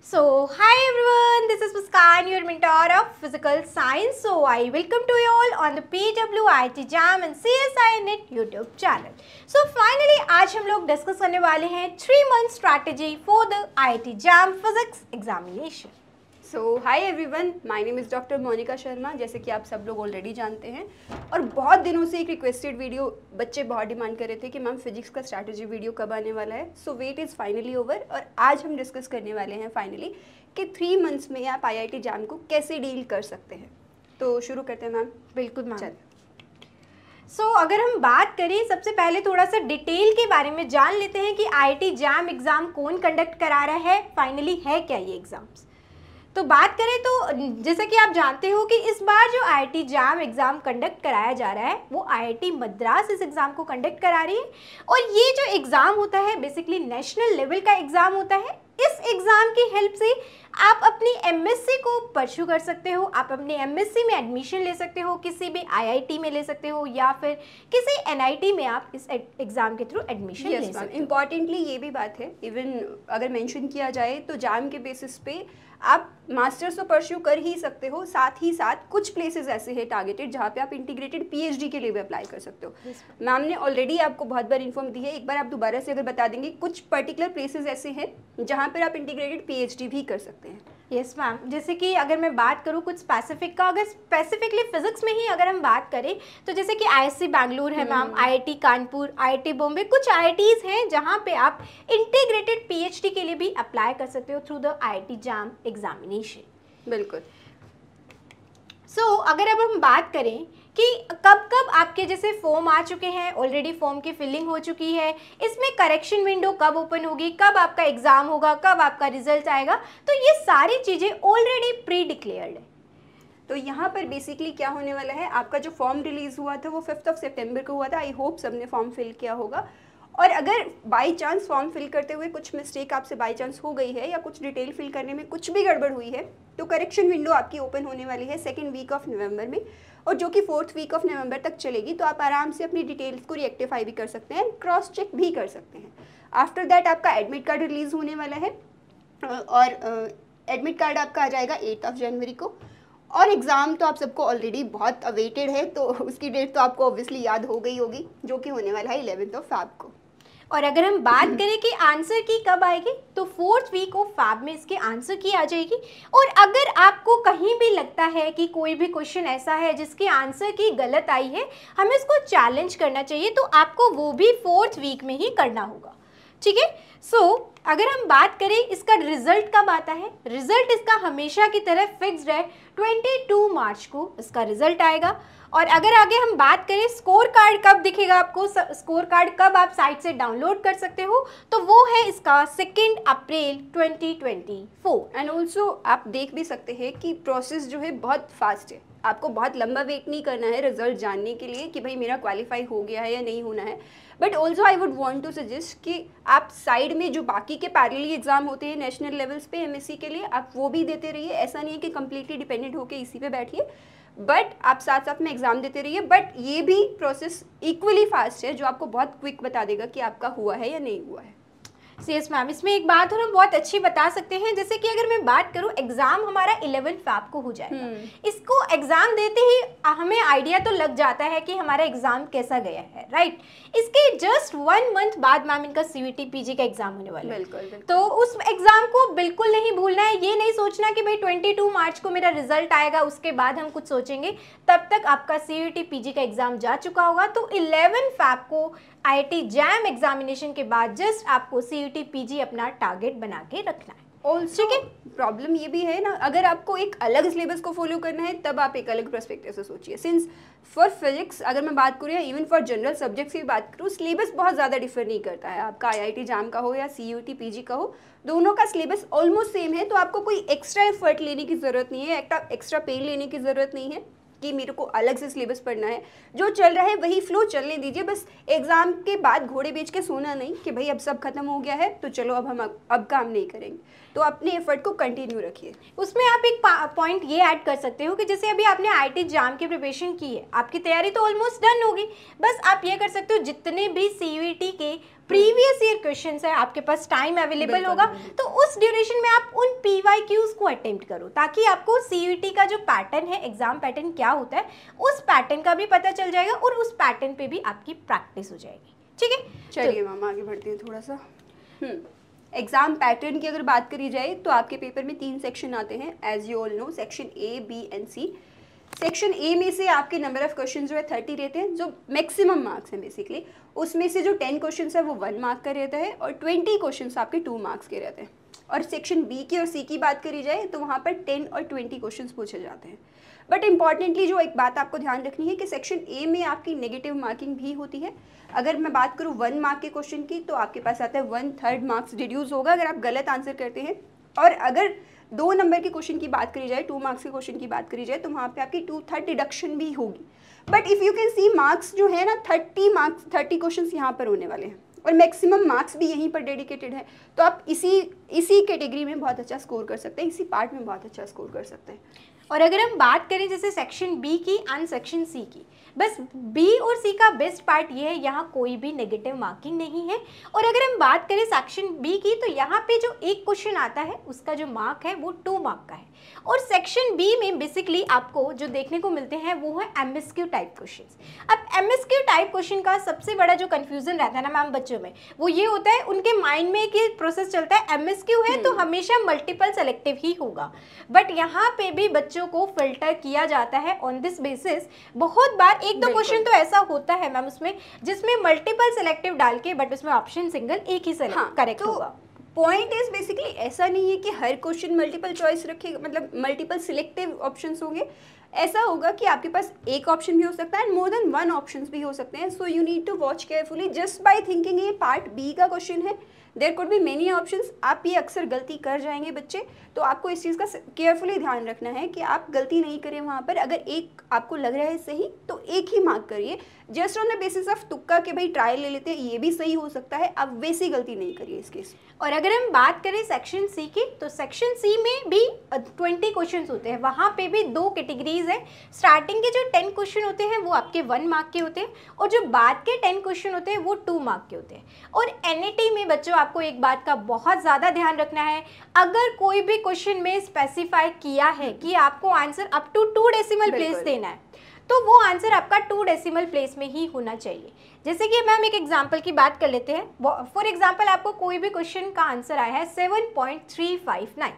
So, hi everyone, this is Muskan, your mentor of physical science. So, I welcome to you all on the PWIT Jam and CSI Net YouTube channel. So, finally, today we are going to discuss हैं three month strategy for the I T JAM physics so hi everyone my name is doctor Monika Sharma जैसे कि आप सब लोग already जानते हैं और बहुत दिनों से एक रिक्वेस्टेड वीडियो बच्चे बहुत डिमांड कर रहे थे कि मैम फिजिक्स का स्ट्रैटेजी वीडियो कब आने वाला है so wait is finally over और आज हम डिस्कस करने वाले हैं फाइनली कि थ्री मंथ्स में आप आई आई टी जाम को कैसे डील कर सकते हैं तो शुरू करते हैं मैम बिल्कुल मैम सो so, अगर हम बात करें सबसे पहले थोड़ा सा डिटेल के बारे में जान लेते हैं कि आई टी जैम एग्ज़ाम कौन कंडक्ट करा रहा है फाइनली है क्या ये एग्ज़ाम्स तो बात करें तो जैसा कि आप जानते हो कि इस बार जो आईआईटी जाम एग्ज़ाम कंडक्ट कराया जा रहा है वो आईआईटी मद्रास इस एग्ज़ाम को कंडक्ट करा रही है और ये जो एग्ज़ाम होता है बेसिकली नेशनल लेवल का एग्ज़ाम होता है इस एग्ज़ाम की हेल्प से आप अपनी एमएससी को परसू कर सकते हो आप अपने एमएससी में एडमिशन ले सकते हो किसी भी आईआईटी में ले सकते हो या फिर किसी एनआईटी में आप इस एग्ज़ाम के थ्रू एडमिशन yes, ले सकते हो इम्पॉर्टेंटली ये भी बात है इवन अगर मेंशन किया जाए तो जाम के बेसिस पे आप मास्टर्स तो परस्यू कर ही सकते हो साथ ही साथ कुछ प्लेसेस ऐसे हैं टारगेटेड जहाँ पे आप इंटीग्रेटेड पीएचडी के लिए भी अप्लाई कर सकते हो मैम ने ऑलरेडी आपको बहुत बार इन्फॉर्म दी है एक बार आप दोबारा से अगर बता देंगे कुछ पर्टिकुलर प्लेसेस ऐसे हैं जहाँ पर आप इंटीग्रेटेड पीएचडी भी कर सकते हैं यस मैम जैसे कि अगर मैं बात करूँ कुछ स्पेसिफिक का अगर स्पेसिफिकली फिजिक्स में ही अगर हम बात करें तो जैसे कि आईएससी बैंगलोर है ma'am hmm. IIT Kanpur IIT Bombay कुछ टीज हैं जहाँ पे आप इंटीग्रेटेड पीएचडी के लिए भी अप्लाई कर सकते हो through the IIT JAM examination बिल्कुल सो so, अगर अब हम बात करें कि कब कब आपके जैसे फॉर्म आ चुके हैं ऑलरेडी फॉर्म की फिलिंग हो चुकी है इसमें करेक्शन विंडो कब ओपन होगी कब आपका एग्ज़ाम होगा कब आपका रिजल्ट आएगा तो ये सारी चीज़ें ऑलरेडी प्री डिक्लेयर्ड है तो यहाँ पर बेसिकली क्या होने वाला है आपका जो फॉर्म रिलीज़ हुआ था वो फिफ्थ ऑफ सेप्टेम्बर को हुआ था आई होप सबने फॉर्म फिल किया होगा और अगर बाई चांस फॉर्म फिल करते हुए कुछ मिस्टेक आपसे बाई चांस हो गई है या कुछ डिटेल फिल करने में कुछ भी गड़बड़ हुई है तो करेक्शन विंडो आपकी ओपन होने वाली है सेकेंड वीक ऑफ नवंबर में और जो कि फोर्थ वीक ऑफ नवंबर तक चलेगी तो आप आराम से अपनी डिटेल्स को रिएक्टिफाई भी कर सकते हैं क्रॉस चेक भी कर सकते हैं आफ्टर दैट आपका एडमिट कार्ड रिलीज़ होने वाला है और एडमिट कार्ड आपका आ जाएगा एट ऑफ जनवरी को और एग्ज़ाम तो आप सबको ऑलरेडी बहुत अवेटेड है तो उसकी डेट तो आपको ऑब्वियसली याद हो गई होगी जो कि होने वाला है इलेवेंथ ऑफ फाइव को और अगर हम बात करें कि आंसर की कब आएगी तो फोर्थ वीक ऑफ फैब में इसके आंसर की आ जाएगी और अगर आपको कहीं भी लगता है कि कोई भी क्वेश्चन ऐसा है जिसके आंसर की गलत आई है हमें इसको चैलेंज करना चाहिए तो आपको वो भी फोर्थ वीक में ही करना होगा ठीक है सो अगर हम बात करें इसका रिजल्ट कब आता है रिजल्ट इसका हमेशा की तरह फिक्स्ड है 22 मार्च को इसका रिजल्ट आएगा और अगर आगे हम बात करें स्कोर कार्ड कब दिखेगा आपको स्कोर कार्ड कब आप साइट से डाउनलोड कर सकते हो तो वो है इसका सेकेंड अप्रैल 2024 एंड ऑल्सो आप देख भी सकते हैं कि प्रोसेस जो है बहुत फास्ट है आपको बहुत लंबा वेट नहीं करना है रिजल्ट जानने के लिए कि भाई मेरा क्वालिफाई हो गया है या नहीं होना है but also I would want to suggest कि आप साइड में जो बाकी के पैरेलली एग्ज़ाम होते हैं नेशनल लेवल्स पे एमएससी के लिए आप वो भी देते रहिए ऐसा नहीं है कि कम्प्लीटली डिपेंडेंट होकर इसी पे बैठिए बट आप साथ साथ में एग्ज़ाम देते रहिए बट ये भी प्रोसेस इक्वली फास्ट है जो आपको बहुत क्विक बता देगा कि आपका हुआ है या नहीं हुआ है सीएस मैम इसमें एक बात और हम बहुत अच्छी बता सकते हैं जैसे कि अगर मैं बात करूं एग्जाम हमारा इलेवन फैप को हो जाएगा हम्म। इसको एग्जाम देते ही हमें आइडिया तो लग जाता है कि हमारा एग्जाम कैसा गया है राइट इसके जस्ट वन मंथ बाद मैम इनका सीवीटी पीजी का एग्जाम होने वाला है बिल्कुल बिल्कुल तो उस एग्जाम को बिल्कुल नहीं भूलना है ये नहीं सोचना की भाई ट्वेंटी मार्च को मेरा रिजल्ट आएगा उसके बाद हम कुछ सोचेंगे तब तक आपका सीवीटी पीजी का एग्जाम जा चुका होगा तो इलेवन फैप को आईटी जैम एग्जामिनेशन के बाद जस्ट आपको सीईटी पीजी अपना टारगेट बना के रखना है ऑल्सो प्रॉब्लम ये भी है ना अगर आपको एक अलग सिलेबस को फॉलो करना है तब आप एक अलग परस्पेक्टिव से सोचिए सिंस फॉर फिजिक्स अगर मैं बात करूँ या इवन फॉर जनरल सब्जेक्ट्स की बात करूँ सिलेबस बहुत ज़्यादा डिफर नहीं करता है आपका आईआईटी जाम का हो या सीयूटी पीजी का हो दोनों का सिलेबस ऑलमोस्ट सेम है तो आपको कोई एक्स्ट्रा एफर्ट लेने की ज़रूरत नहीं है एक्स्ट्रा पेन लेने की ज़रूरत नहीं है कि मेरे को अलग से सिलेबस पढ़ना है जो चल रहा है वही फ्लो चलने दीजिए बस एग्ज़ाम के बाद घोड़े बेच के सोना नहीं कि भाई अब सब खत्म हो गया है तो चलो अब हम अब काम नहीं करेंगे तो अपने एफर्ट को कंटिन्यू रखिए उसमें आप एक पॉइंट ये ऐड कर सकते हो कि जैसे अभी आपने आई एग्जाम की प्रिपरेशन की है आपकी तैयारी तो ऑलमोस्ट डन होगी बस आप ये कर सकते हो जितने भी सी के प्रीवियस ईयर क्वेश्चन है आपके पास टाइम अवेलेबल होगा तो उस ड्यूरेशन में आप उन पी वाई क्यूज को अटेम्प्ट करो ताकि आपको सी का जो पैटर्न है एग्जाम पैटर्न क्या होता है उस पैटर्न का भी पता चल जाएगा और उस पैटर्न पे भी आपकी प्रैक्टिस हो जाएगी ठीक है चलिए तो, मामा आगे बढ़ती है थोड़ा सा हम्म। एग्ज़ाम पैटर्न की अगर बात करी जाए तो आपके पेपर में तीन सेक्शन आते हैं as you all know section A B and C section A में से आपके नंबर ऑफ क्वेश्चन जो है थर्टी रहते हैं जो मैक्सिमम मार्क्स हैं बेसिकली उसमें से जो टेन क्वेश्चन है वो वन मार्क का रहता है और ट्वेंटी क्वेश्चन आपके टू मार्क्स के रहते हैं और सेक्शन बी की और सी की बात करी जाए तो वहाँ पर टेन और ट्वेंटी क्वेश्चन पूछे जाते हैं बट इम्पॉर्टेंटली जो एक बात आपको ध्यान रखनी है कि सेक्शन ए में आपकी नेगेटिव मार्किंग भी होती है अगर मैं बात करूँ वन मार्क के क्वेश्चन की तो आपके पास आता है वन थर्ड मार्क्स डिड्यूज होगा अगर आप गलत आंसर करते हैं और अगर दो नंबर के क्वेश्चन की बात करी जाए टू मार्क्स के क्वेश्चन की बात करी जाए तो वहाँ पे आपकी टू थर्ड डिडक्शन भी होगी but if you can see marks जो है ना थर्टी मार्क्स थर्टी क्वेश्चन यहाँ पर होने वाले हैं और मैक्सिमम मार्क्स भी यहीं पर डेडिकेटेड है तो आप इसी इसी कैटेगरी में बहुत अच्छा स्कोर कर सकते हैं इसी पार्ट में बहुत अच्छा स्कोर कर सकते हैं और अगर हम बात करें जैसे सेक्शन बी की एंड सेक्शन सी की बस बी और सी का बेस्ट पार्ट ये है यहाँ कोई भी नेगेटिव मार्किंग नहीं है और अगर हम बात करें सेक्शन बी की तो यहाँ पे जो एक क्वेश्चन आता है उसका जो मार्क है वो टू मार्क का है और सेक्शन बी में बेसिकली आपको जो देखने को मिलते हैं वो है एम टाइप क्वेश्चन अब एम टाइप क्वेश्चन का सबसे बड़ा जो कन्फ्यूजन रहता है ना मैम बच्चों में वो ये होता है उनके माइंड में कि प्रोसेस चलता है एम है तो हम्म। हमेशा मल्टीपल सेलेक्टिव ही होगा बट यहाँ पे भी बच्चों को फिल्टर किया जाता है ऑन दिस बेसिस बहुत बार एक दो क्वेश्चन तो ऐसा होता है मैम उसमें जिसमें मल्टीपल सेलेक्टिव डाल के बट उसमें ऑप्शन सिंगल एक ही सेलेक्ट करेक्ट हाँ, तो होगा पॉइंट इज बेसिकली ऐसा नहीं है कि हर क्वेश्चन मल्टीपल चॉइस रखेगा मतलब मल्टीपल सिलेक्टिव ऑप्शन होंगे ऐसा होगा कि आपके पास एक ऑप्शन भी हो सकता है and more than one option भी हो सकते हैं so you need to watch carefully just by thinking ये पार्ट बी का क्वेश्चन है देर कुड भी मेनी ऑप्शन आप ये अक्सर गलती कर जाएंगे बच्चे तो आपको इस चीज़ का केयरफुली ध्यान रखना है कि आप गलती नहीं करें वहाँ पर अगर एक आपको लग रहा है सही तो एक ही मार्क करिए just on the basis of तुक्का के भाई ट्रायल ले लेते हैं ये भी सही हो सकता है आप वैसी गलती नहीं करिए इस केस और अगर हम बात करें सेक्शन सी की तो सेक्शन सी में भी ट्वेंटी क्वेश्चन होते हैं वहाँ पे भी दो कैटेगरीज हैं स्टार्टिंग के जो टेन क्वेश्चन होते हैं वो आपके वन मार्क के होते हैं और जो बाद के टेन क्वेश्चन होते हैं वो टू मार्क के होते हैं और एन में बच्चों आपको एक बात का बहुत ज़्यादा ध्यान रखना है अगर कोई भी क्वेश्चन में स्पेसिफाई किया है कि आपको answer up to two decimal place देना है तो वो आंसर आपका टू डेसिमल प्लेस में ही होना चाहिए जैसे कि मैं हम एक एग्जांपल की बात कर लेते हैं फॉर एग्जांपल आपको कोई भी क्वेश्चन का आंसर आया है seven point three five nine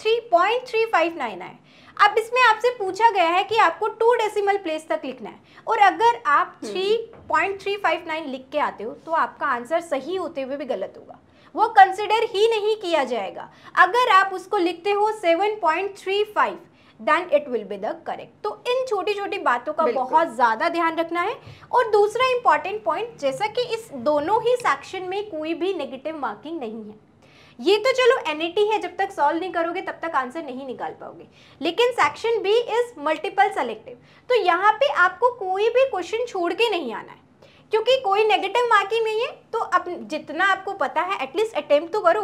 three point three five nine आया अब इसमें आपसे पूछा गया है कि आपको टू डेसिमल प्लेस तक लिखना है और अगर आप थ्री हम्म। लिख के आते हो तो आपका आंसर सही होते हुए भी गलत होगा वो कंसिडर ही नहीं किया जाएगा अगर आप उसको लिखते हो seven point three five then it will be the correct तो इन छोटी छोटी बातों का बहुत ज़्यादा ध्यान रखना है और दूसरा इंपॉर्टेंट पॉइंट जैसा कि इस दोनों ही सेक्शन में कोई भी नेगेटिव मार्किंग नहीं है ये तो चलो एन है जब तक सॉल्व नहीं करोगे तब तक आंसर नहीं निकाल पाओगे लेकिन section B is multiple selective तो यहाँ पे आपको कोई भी क्वेश्चन छोड़ के नहीं आना है क्योंकि कोई नेगेटिव मार्किंग नहीं है तो अप, जितना आपको पता है एटलीस्ट अटेम्प्ट तो करो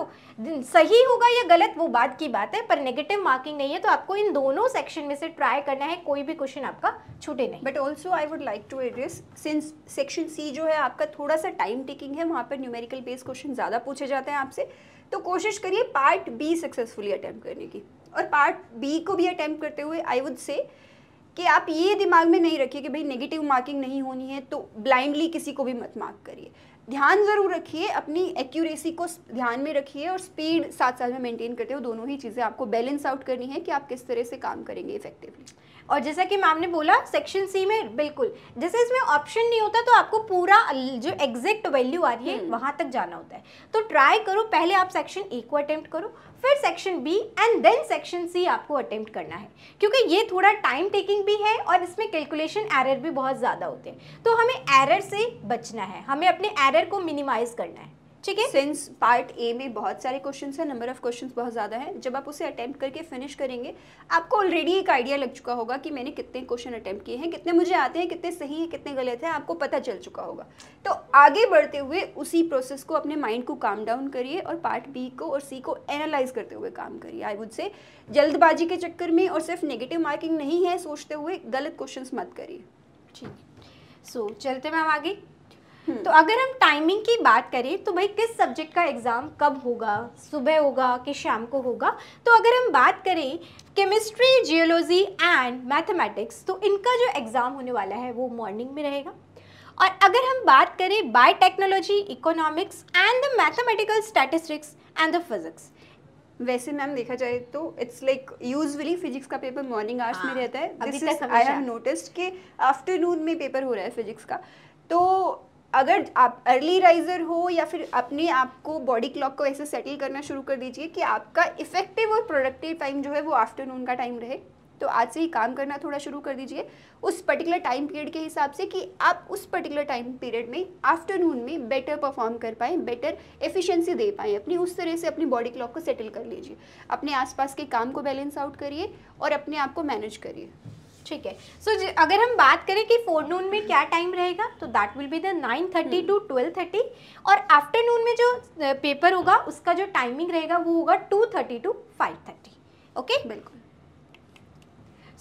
सही होगा या गलत वो बात की बात है पर नेगेटिव मार्किंग नहीं है तो आपको इन दोनों सेक्शन में से ट्राई करना है कोई भी क्वेश्चन आपका छूटे नहीं but also I would like to address since section C जो है आपका थोड़ा सा टाइम टेकिंग है वहाँ पर न्यूमेरिकल बेस्ड क्वेश्चन ज़्यादा पूछे जाते हैं आपसे तो कोशिश करिए पार्ट बी सक्सेसफुली अटैम्प्ट करने की और पार्ट बी को भी अटैम्प्ट करते हुए आई वुड से कि आप ये दिमाग में नहीं रखिए कि भाई नेगेटिव मार्किंग नहीं होनी है तो ब्लाइंडली किसी को भी मत मार्क करिए ध्यान ज़रूर रखिए अपनी एक्यूरेसी को ध्यान में रखिए और स्पीड साथ साथ में मेंटेन करते हो दोनों ही चीज़ें आपको बैलेंस आउट करनी है कि आप किस तरह से काम करेंगे इफेक्टिवली और जैसा कि मैम ने बोला सेक्शन सी में बिल्कुल जैसे इसमें ऑप्शन नहीं होता तो आपको पूरा जो एग्जैक्ट वैल्यू आ रही है हम्म। वहाँ तक जाना होता है तो ट्राई करो पहले आप सेक्शन ए को अटेम्प्ट करो फिर section B and then section C आपको अटेम्प्ट करना है क्योंकि ये थोड़ा टाइम टेकिंग भी है और इसमें कैलकुलेशन एरर भी बहुत ज़्यादा होते हैं तो हमें एरर से बचना है हमें अपने एरर को मिनिमाइज करना है ठीक है सिंस पार्ट ए में बहुत सारे क्वेश्चन हैं नंबर ऑफ क्वेश्चन बहुत ज़्यादा है जब आप उसे अटैम्प्ट करके फिनिश करेंगे आपको ऑलरेडी एक आइडिया लग चुका होगा कि मैंने कितने क्वेश्चन अटैम्प्ट किए हैं कितने मुझे आते हैं कितने सही हैं कितने गलत हैं आपको पता चल चुका होगा तो आगे बढ़ते हुए उसी प्रोसेस को अपने माइंड को काम डाउन करिए और पार्ट बी को और सी को एनालाइज करते हुए काम करिए आई वुड से जल्दबाजी के चक्कर में और सिर्फ नेगेटिव मार्किंग नहीं है सोचते हुए गलत क्वेश्चन मत करिए ठीक सो चलते मैम आगे हम्म। तो अगर हम टाइमिंग की बात करें तो भाई किस सब्जेक्ट का एग्ज़ाम कब होगा सुबह होगा कि शाम को होगा तो अगर हम बात करें केमिस्ट्री जियोलॉजी एंड मैथमेटिक्स तो इनका जो एग्ज़ाम होने वाला है वो मॉर्निंग में रहेगा और अगर हम बात करें biotechnology economics and the mathematical statistics and the physics वैसे मैम देखा जाए तो इट्स लाइक यूजुअली फिजिक्स का पेपर मॉर्निंग आवर्स में हाँ, रहता है आई हैव नोटिस्ड कि आफ्टरनून में पेपर हो रहा है फिजिक्स का तो अगर आप अर्ली राइज़र हो या फिर अपने आप को बॉडी क्लॉक को ऐसे सेटल करना शुरू कर दीजिए कि आपका इफ़ेक्टिव और प्रोडक्टिव टाइम जो है वो आफ्टरनून का टाइम रहे तो आज से ही काम करना थोड़ा शुरू कर दीजिए उस पर्टिकुलर टाइम पीरियड के हिसाब से कि आप उस पर्टिकुलर टाइम पीरियड में आफ्टरनून में बेटर परफॉर्म कर पाएँ बेटर एफिशिएंसी दे पाएँ अपनी उस तरह से अपनी बॉडी क्लॉक को सेटल कर लीजिए अपने आसपास के काम को बैलेंस आउट करिए और अपने आप को मैनेज करिए ठीक है सो so, अगर हम बात करें कि फोरनून में क्या टाइम रहेगा तो that will be the 9:30 to twelve thirty और आफ्टरनून में जो पेपर होगा उसका जो टाइमिंग रहेगा वो होगा 2:30 टू फाइव थर्टी ओके बिल्कुल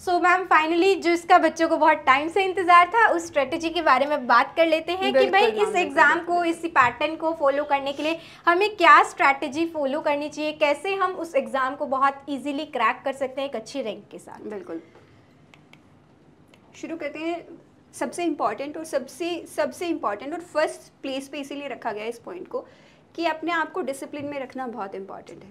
सो मैम फाइनली जो इसका बच्चों को बहुत टाइम से इंतजार था उस स्ट्रेटेजी के बारे में बात कर लेते हैं कि भाई इस एग्जाम को इस पैटर्न को फॉलो करने के लिए हमें क्या स्ट्रैटेजी फॉलो करनी चाहिए कैसे हम उस एग्जाम को बहुत इजीली क्रैक कर सकते हैं एक अच्छी रैंक के साथ बिल्कुल शुरू करते हैं सबसे इम्पॉर्टेंट और सबसे सबसे इम्पॉर्टेंट और फर्स्ट प्लेस पे इसीलिए रखा गया है इस पॉइंट को कि अपने आप को डिसिप्लिन में रखना बहुत इम्पॉर्टेंट है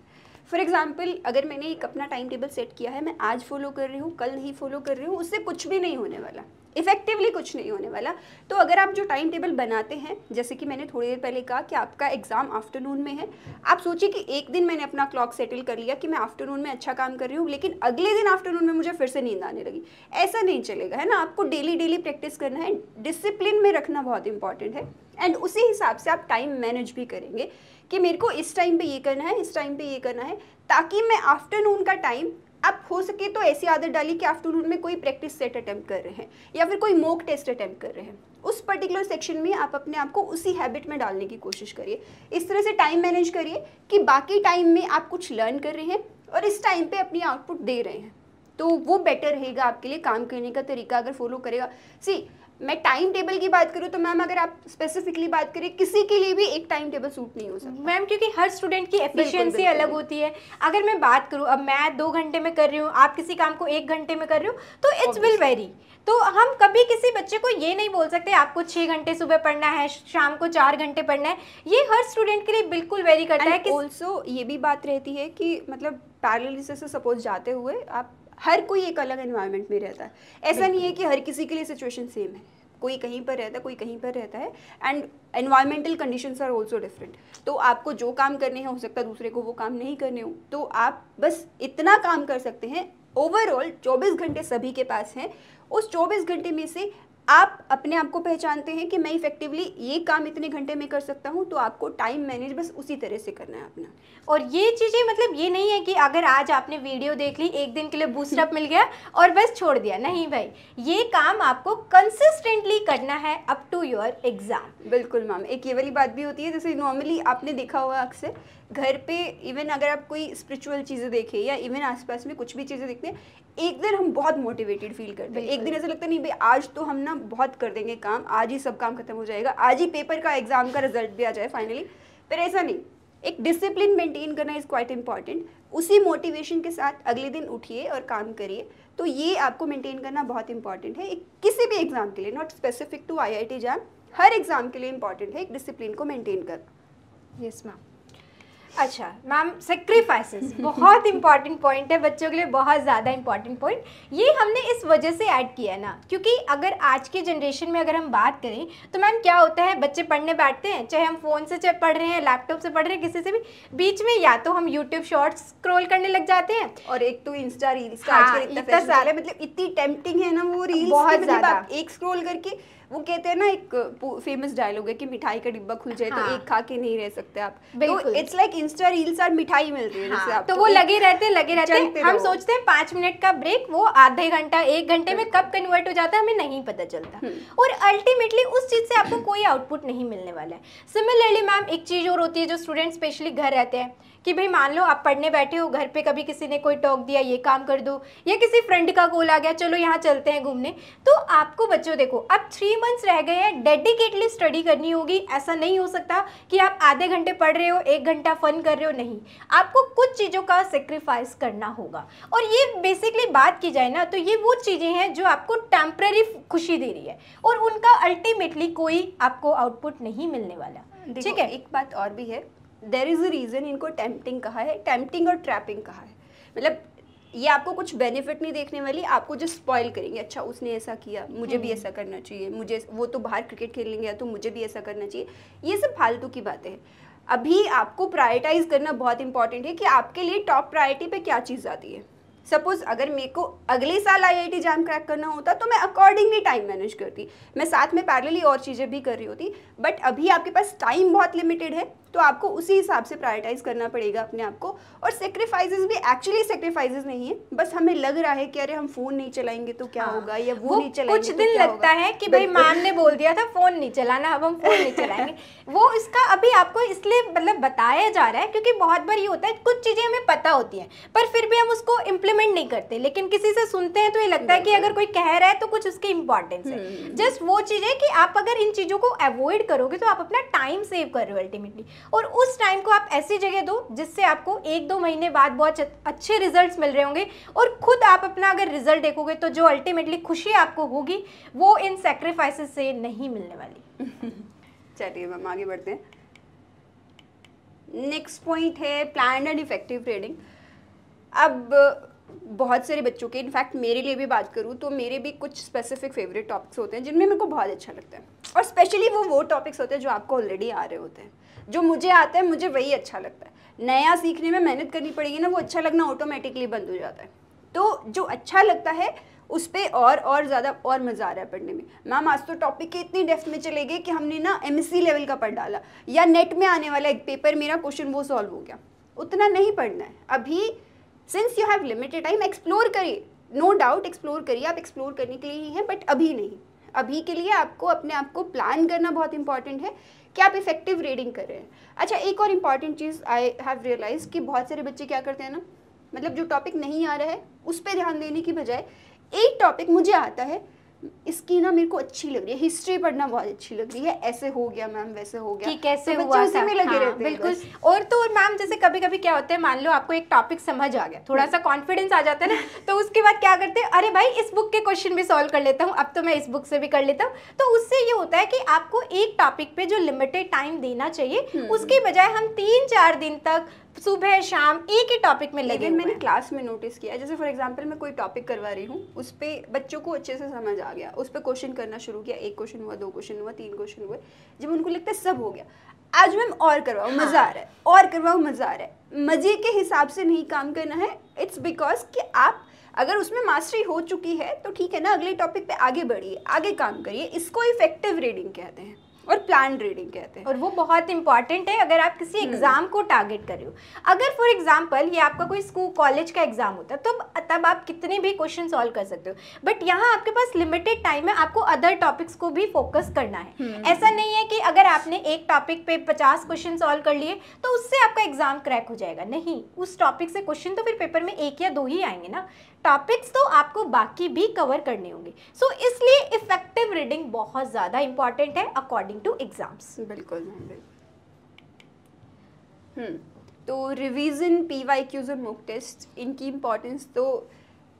फॉर एग्जाम्पल अगर मैंने एक अपना टाइम टेबल सेट किया है मैं आज फॉलो कर रही हूँ कल नहीं फॉलो कर रही हूँ उससे कुछ भी नहीं होने वाला इफेक्टिवली कुछ नहीं होने वाला तो अगर आप जो टाइम टेबल बनाते हैं जैसे कि मैंने थोड़ी देर पहले कहा कि आपका एग्ज़ाम आफ्टरनून में है आप सोचिए कि एक दिन मैंने अपना क्लॉक सेटल कर लिया कि मैं आफ्टरनून में अच्छा काम कर रही हूँ लेकिन अगले दिन आफ्टरनून में मुझे फिर से नींद आने लगी ऐसा नहीं चलेगा है ना आपको डेली डेली प्रैक्टिस करना है डिसिप्लिन में रखना बहुत इंपॉर्टेंट है एंड उसी हिसाब से आप टाइम मैनेज भी करेंगे कि मेरे को इस टाइम पे ये करना है इस टाइम पे ये करना है ताकि मैं आफ्टरनून का टाइम आप हो सके तो ऐसी आदत डाली कि आफ्टरनून में कोई प्रैक्टिस सेट अटैम्प्ट कर रहे हैं या फिर कोई मॉक टेस्ट अटैम्प्ट कर रहे हैं उस पर्टिकुलर सेक्शन में आप अपने आप को उसी हैबिट में डालने की कोशिश करिए इस तरह से टाइम मैनेज करिए कि बाकी टाइम में आप कुछ लर्न कर रहे हैं और इस टाइम पर अपनी आउटपुट दे रहे हैं तो वो बेटर रहेगा आपके लिए काम करने का तरीका अगर फॉलो करेगा सी मैं टाइम टेबल की बात करूँ तो मैम अगर आप स्पेसिफिकली बात करें किसी के लिए भी एक टाइम टेबल सूट नहीं हो सकता मैम क्योंकि हर स्टूडेंट की एफिशिएंसी अलग होती है अगर मैं बात करूँ अब मैं दो घंटे में कर रही हूँ आप किसी काम को एक घंटे में कर रही हूँ तो इट्स विल वेरी तो हम कभी किसी बच्चे को ये नहीं बोल सकते आपको छः घंटे सुबह पढ़ना है शाम को चार घंटे पढ़ना है ये हर स्टूडेंट के लिए बिल्कुल वेरी करता And है ऑल्सो ये भी बात रहती है कि मतलब पैरल से सपोज जाते हुए आप हर कोई एक अलग एनवायरनमेंट में रहता है ऐसा नहीं है कि हर किसी के लिए सिचुएशन सेम है कोई कहीं पर रहता है कोई कहीं पर रहता है and environmental condition are also different तो आपको जो काम करने हैं हो सकता है दूसरे को वो काम नहीं करने हो तो आप बस इतना काम कर सकते हैं ओवरऑल 24 घंटे सभी के पास हैं उस 24 घंटे में से आप अपने आप को पहचानते हैं कि मैं इफेक्टिवली ये काम इतने घंटे में कर सकता हूँ तो आपको टाइम मैनेज बस उसी तरह से करना है अपना और ये चीज़ें मतलब ये नहीं है कि अगर आज आपने वीडियो देख ली एक दिन के लिए बूस्टअप मिल गया और बस छोड़ दिया नहीं भाई ये काम आपको कंसिस्टेंटली करना है अप टू योर एग्ज़ाम बिल्कुल मैम एक ये वाली बात भी होती है जैसे नॉर्मली आपने देखा होगा अक्सर घर पे इवन अगर आप कोई स्पिरिचुअल चीज़ें देखें या इवन आसपास में कुछ भी चीज़ें देखते हैं एक दिन हम बहुत मोटिवेटेड फील करते हैं एक दिन ऐसा लगता नहीं भाई आज तो हम ना बहुत कर देंगे काम आज ही सब काम खत्म हो जाएगा आज ही पेपर का एग्ज़ाम का रिजल्ट भी आ जाए फाइनली पर ऐसा नहीं एक डिसिप्लिन मेंटेन करना इज़ क्वाइट इम्पॉर्टेंट उसी मोटिवेशन के साथ अगले दिन उठिए और काम करिए तो ये आपको मेंटेन करना बहुत इंपॉर्टेंट है एक किसी भी एग्ज़ाम के लिए not specific to I I T JAM हर एग्ज़ाम के लिए इंपॉर्टेंट है एक डिसिप्लिन को मेंटेन करना यस मैम अच्छा मैम सेक्रीफाइसेस बहुत इंपॉर्टेंट पॉइंट है बच्चों के लिए बहुत ज़्यादा इंपॉर्टेंट पॉइंट ये हमने इस वजह से ऐड किया है ना क्योंकि अगर आज के जनरेशन में अगर हम बात करें तो मैम क्या होता है बच्चे पढ़ने बैठते हैं चाहे हम फ़ोन से चाहे पढ़ रहे हैं लैपटॉप से पढ़ रहे हैं किसी से भी बीच में या तो हम यूट्यूब शॉर्ट्स स्क्रोल करने लग जाते हैं और एक तो इंस्टा रील्स का हाँ, इतना सारा मतलब इतनी टेम्पटिंग है ना वो रील्स बहुत मतलब ज़्यादा एक स्क्रोल करके वो कहते हैं ना एक फेमस डायलॉग है कि मिठाई का डिब्बा खुल जाए तो हाँ. तो एक खा के नहीं रह सकते आप तो इट्स लाइक इंस्टा रील्स और मिठाई मिल रही है हाँ. तो वो लगे रहते लगे रहते हम सोचते हैं पांच मिनट का ब्रेक वो आधे घंटा एक घंटे में कब कन्वर्ट हो जाता है हमें नहीं पता चलता हम्म। और अल्टीमेटली उस चीज़ से आपको कोई आउटपुट नहीं मिलने वाला है सिमिलरली मैम एक चीज़ और होती है जो स्टूडेंट स्पेशली घर रहते हैं कि भाई मान लो आप पढ़ने बैठे हो घर पे कभी किसी ने कोई टॉक दिया ये काम कर दो या किसी फ्रेंड का कॉल आ गया चलो यहाँ चलते हैं घूमने तो आपको बच्चों देखो अब थ्री मंथ्स रह गए हैं डेडिकेटली स्टडी करनी होगी ऐसा नहीं हो सकता कि आप आधे घंटे पढ़ रहे हो एक घंटा फन कर रहे हो नहीं आपको कुछ चीज़ों का सेक्रीफाइस करना होगा और ये बेसिकली बात की जाए ना तो ये वो चीज़ें हैं जो आपको टेम्प्रेरी खुशी दे रही है और उनका अल्टीमेटली कोई आपको आउटपुट नहीं मिलने वाला ठीक है एक बात और भी है देर इज़ अ रीज़न इनको टेम्पटिंग कहा है टेम्पटिंग और ट्रैपिंग कहा है मतलब ये आपको कुछ बेनिफिट नहीं देखने वाली आपको जो स्पॉइल करेंगे अच्छा उसने ऐसा किया मुझे भी हम्म। ऐसा करना चाहिए मुझे वो तो बाहर क्रिकेट खेलने गया तो मुझे भी ऐसा करना चाहिए ये सब फालतू की बातें हैं अभी आपको प्रायोरिटाइज करना बहुत इंपॉर्टेंट है कि आपके लिए टॉप प्रायोरिटी पे क्या चीज़ आती है सपोज अगर मेरे को अगले साल आईआईटी जैम क्रैक करना होता तो मैं अकॉर्डिंगली टाइम मैनेज करती मैं साथ में पैरेलली और चीज़ें भी कर रही होती बट अभी आपके पास टाइम बहुत लिमिटेड है तो आपको उसी हिसाब से प्रायोरिटाइज करना पड़ेगा अपने आप को और सेक्रीफाइजेज भी एक्चुअली सेक्रीफाइजेज नहीं है बस हमें लग रहा है कि अरे हम फोन नहीं चलाएंगे तो क्या हाँ, होगा या वो, वो नहीं चलाएंगे कुछ तो दिन लगता है कि भाई माम ने बोल दिया था फोन नहीं चलाना अब हम फोन नहीं चलाएंगे वो इसका अभी आपको इसलिए मतलब बताया जा रहा है क्योंकि बहुत बार ये होता है कुछ चीजें हमें पता होती है पर फिर भी हम उसको इम्प्लीमेंट नहीं करते लेकिन किसी से सुनते हैं तो ये लगता है कि अगर कोई कह रहा है तो कुछ उसके इम्पोर्टेंस है जस्ट हम्म। वो चीज है कि आप अगर इन चीजों को अवॉइड करोगे तो आप अपना टाइम सेव कर रहे हो अल्टीमेटली और उस टाइम को आप ऐसी जगह दो जिससे आपको एक दो महीने बाद बहुत अच्छे रिजल्ट मिल रहे होंगे और खुद आप अपना अगर रिजल्ट देखोगे तो जो अल्टीमेटली खुशी आपको होगी वो इन सेक्रीफाइसेस से नहीं मिलने वाली चलिए मैम आगे बढ़ते हैं नेक्स्ट पॉइंट है प्लान एंड इफेक्टिव ट्रेडिंग अब बहुत सारे बच्चों के इनफैक्ट मेरे लिए भी बात करूँ तो मेरे भी कुछ स्पेसिफिक फेवरेट टॉपिक्स होते हैं जिनमें मेरे को बहुत अच्छा लगता है और स्पेशली वो वो टॉपिक्स होते हैं जो आपको ऑलरेडी आ रहे होते हैं जो मुझे आता है मुझे वही अच्छा लगता है नया सीखने में मेहनत करनी पड़ेगी ना वो अच्छा लगना ऑटोमेटिकली बंद हो जाता है तो जो अच्छा लगता है उस पर और और ज़्यादा और मज़ा आ रहा है पढ़ने में मैम आज तो टॉपिक के इतनी डेफ्थ में चले गए कि हमने ना एम लेवल का पढ़ डाला या नेट में आने वाला एक पेपर मेरा क्वेश्चन वो सॉल्व हो गया उतना नहीं पढ़ना है अभी since you have limited time explore करिए नो डाउट एक्सप्लोर करिए आप एक्सप्लोर करने के लिए ही हैं बट अभी नहीं अभी के लिए आपको अपने आप को प्लान करना बहुत इंपॉर्टेंट है कि आप इफेक्टिव रीडिंग कर रहे हैं अच्छा एक और इम्पॉर्टेंट चीज़ आई हैव रियलाइज कि बहुत सारे बच्चे क्या करते हैं ना मतलब जो टॉपिक नहीं आ रहा है उस पर ध्यान देने की बजाय एक टॉपिक मुझे आता है इसकी ना मेरे को अच्छी लग रही है हिस्ट्री पढ़ना बहुत अच्छी लग रही है ऐसे हो गया मैम वैसे हो गया कैसे तो हुआ था में लगे हाँ, रहते बिल्कुल और तो और मैम जैसे कभी कभी क्या होता है मान लो आपको एक टॉपिक समझ आ गया थोड़ा सा कॉन्फिडेंस आ जाता है ना तो उसके बाद क्या करते हैं अरे भाई इस बुक के क्वेश्चन भी सोल्व कर लेता हूँ अब तो मैं इस बुक से भी कर लेता हूँ तो उससे ये होता है कि आपको एक टॉपिक पे जो लिमिटेड टाइम देना चाहिए हम्म। उसके बजाय हम तीन चार दिन तक सुबह शाम एक ही टॉपिक में लगे मैंने क्लास में नोटिस किया जैसे फॉर एग्जांपल मैं कोई टॉपिक करवा रही हूँ उस पर बच्चों को अच्छे से समझ आ गया उस पर क्वेश्चन करना शुरू किया एक क्वेश्चन हुआ दो क्वेश्चन हुआ तीन क्वेश्चन हुए जब उनको लगता है सब हो गया आज मैम और करवाओ हाँ। मज़ा आ रहा है और करवाओ मज़ा आ रहा है मज़े के हिसाब से नहीं काम करना है इट्स बिकॉज कि आप अगर उसमें मास्टरी हो चुकी है तो ठीक है ना अगले टॉपिक पे आगे बढ़िए आगे काम करिए इसको इफेक्टिव रीडिंग कहते हैं और प्लान रीडिंग कहते हैं और वो बहुत इंपॉर्टेंट है अगर आप किसी एग्ज़ाम हम्म। को टारगेट कर रहे हो अगर फॉर एग्जाम्पल ये आपका कोई स्कूल कॉलेज का एग्ज़ाम होता है तो तब आप कितने भी क्वेश्चन सॉल्व कर सकते हो बट यहाँ आपके पास लिमिटेड टाइम है आपको अदर टॉपिक्स को भी फोकस करना है हम्म। ऐसा नहीं है कि अगर आपने एक टॉपिक पे पचास क्वेश्चन सॉल्व कर लिए तो उससे आपका एग्ज़ाम क्रैक हो जाएगा नहीं उस टॉपिक से क्वेश्चन तो फिर पेपर में एक या दो ही आएंगे ना टॉपिक्स तो आपको बाकी भी कवर करने होंगे सो so, इसलिए इफेक्टिव रीडिंग बहुत ज़्यादा इंपॉर्टेंट है अकॉर्डिंग टू एग्जाम्स बिल्कुल हम्म, तो रिवीजन पी वाई क्यूज और मुक टेस्ट इनकी इम्पोर्टेंस तो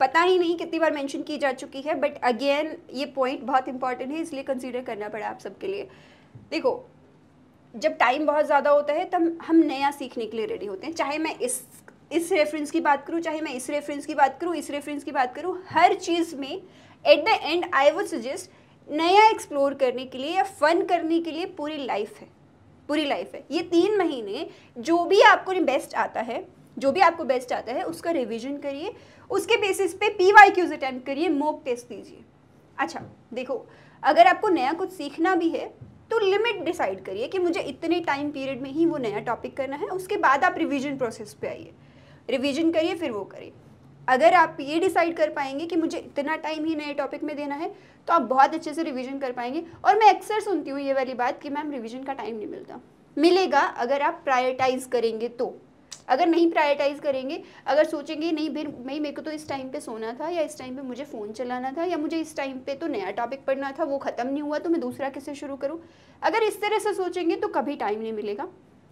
पता ही नहीं कितनी बार मेंशन की जा चुकी है बट अगेन ये पॉइंट बहुत इंपॉर्टेंट है इसलिए कंसीडर करना पड़ा आप सबके लिए देखो जब टाइम बहुत ज़्यादा होता है तब हम नया सीखने के लिए रेडी होते हैं चाहे मैं इस इस रेफरेंस की बात करूँ चाहे मैं इस रेफरेंस की बात करूँ इस रेफरेंस की बात करूँ हर चीज़ में at the end I would suggest नया एक्सप्लोर करने के लिए या फन करने के लिए पूरी लाइफ है पूरी लाइफ है ये तीन महीने जो भी आपको बेस्ट आता है जो भी आपको बेस्ट आता है उसका रिविजन करिए उसके बेसिस पे पी वाई क्यूज अटैम्प्ट करिए मोक टेस्ट दीजिए अच्छा देखो अगर आपको नया कुछ सीखना भी है तो लिमिट डिसाइड करिए कि मुझे इतने टाइम पीरियड में ही वो नया टॉपिक करना है उसके बाद आप रिविजन प्रोसेस पे आइए रिवीजन करिए फिर वो करिए अगर आप ये डिसाइड कर पाएंगे कि मुझे इतना टाइम ही नए टॉपिक में देना है तो आप बहुत अच्छे से रिवीजन कर पाएंगे और मैं अक्सर सुनती हूँ ये वाली बात कि मैम रिवीजन का टाइम नहीं मिलता मिलेगा अगर आप प्रायोरिटाइज करेंगे तो अगर नहीं प्रायोरिटाइज करेंगे अगर सोचेंगे नहीं फिर नहीं मेरे को तो इस टाइम पे सोना था या इस टाइम पे मुझे फ़ोन चलाना था या मुझे इस टाइम पे तो नया टॉपिक पढ़ना था वो ख़त्म नहीं हुआ तो मैं दूसरा किसे शुरू करूँ अगर इस तरह से सोचेंगे तो कभी टाइम नहीं मिलेगा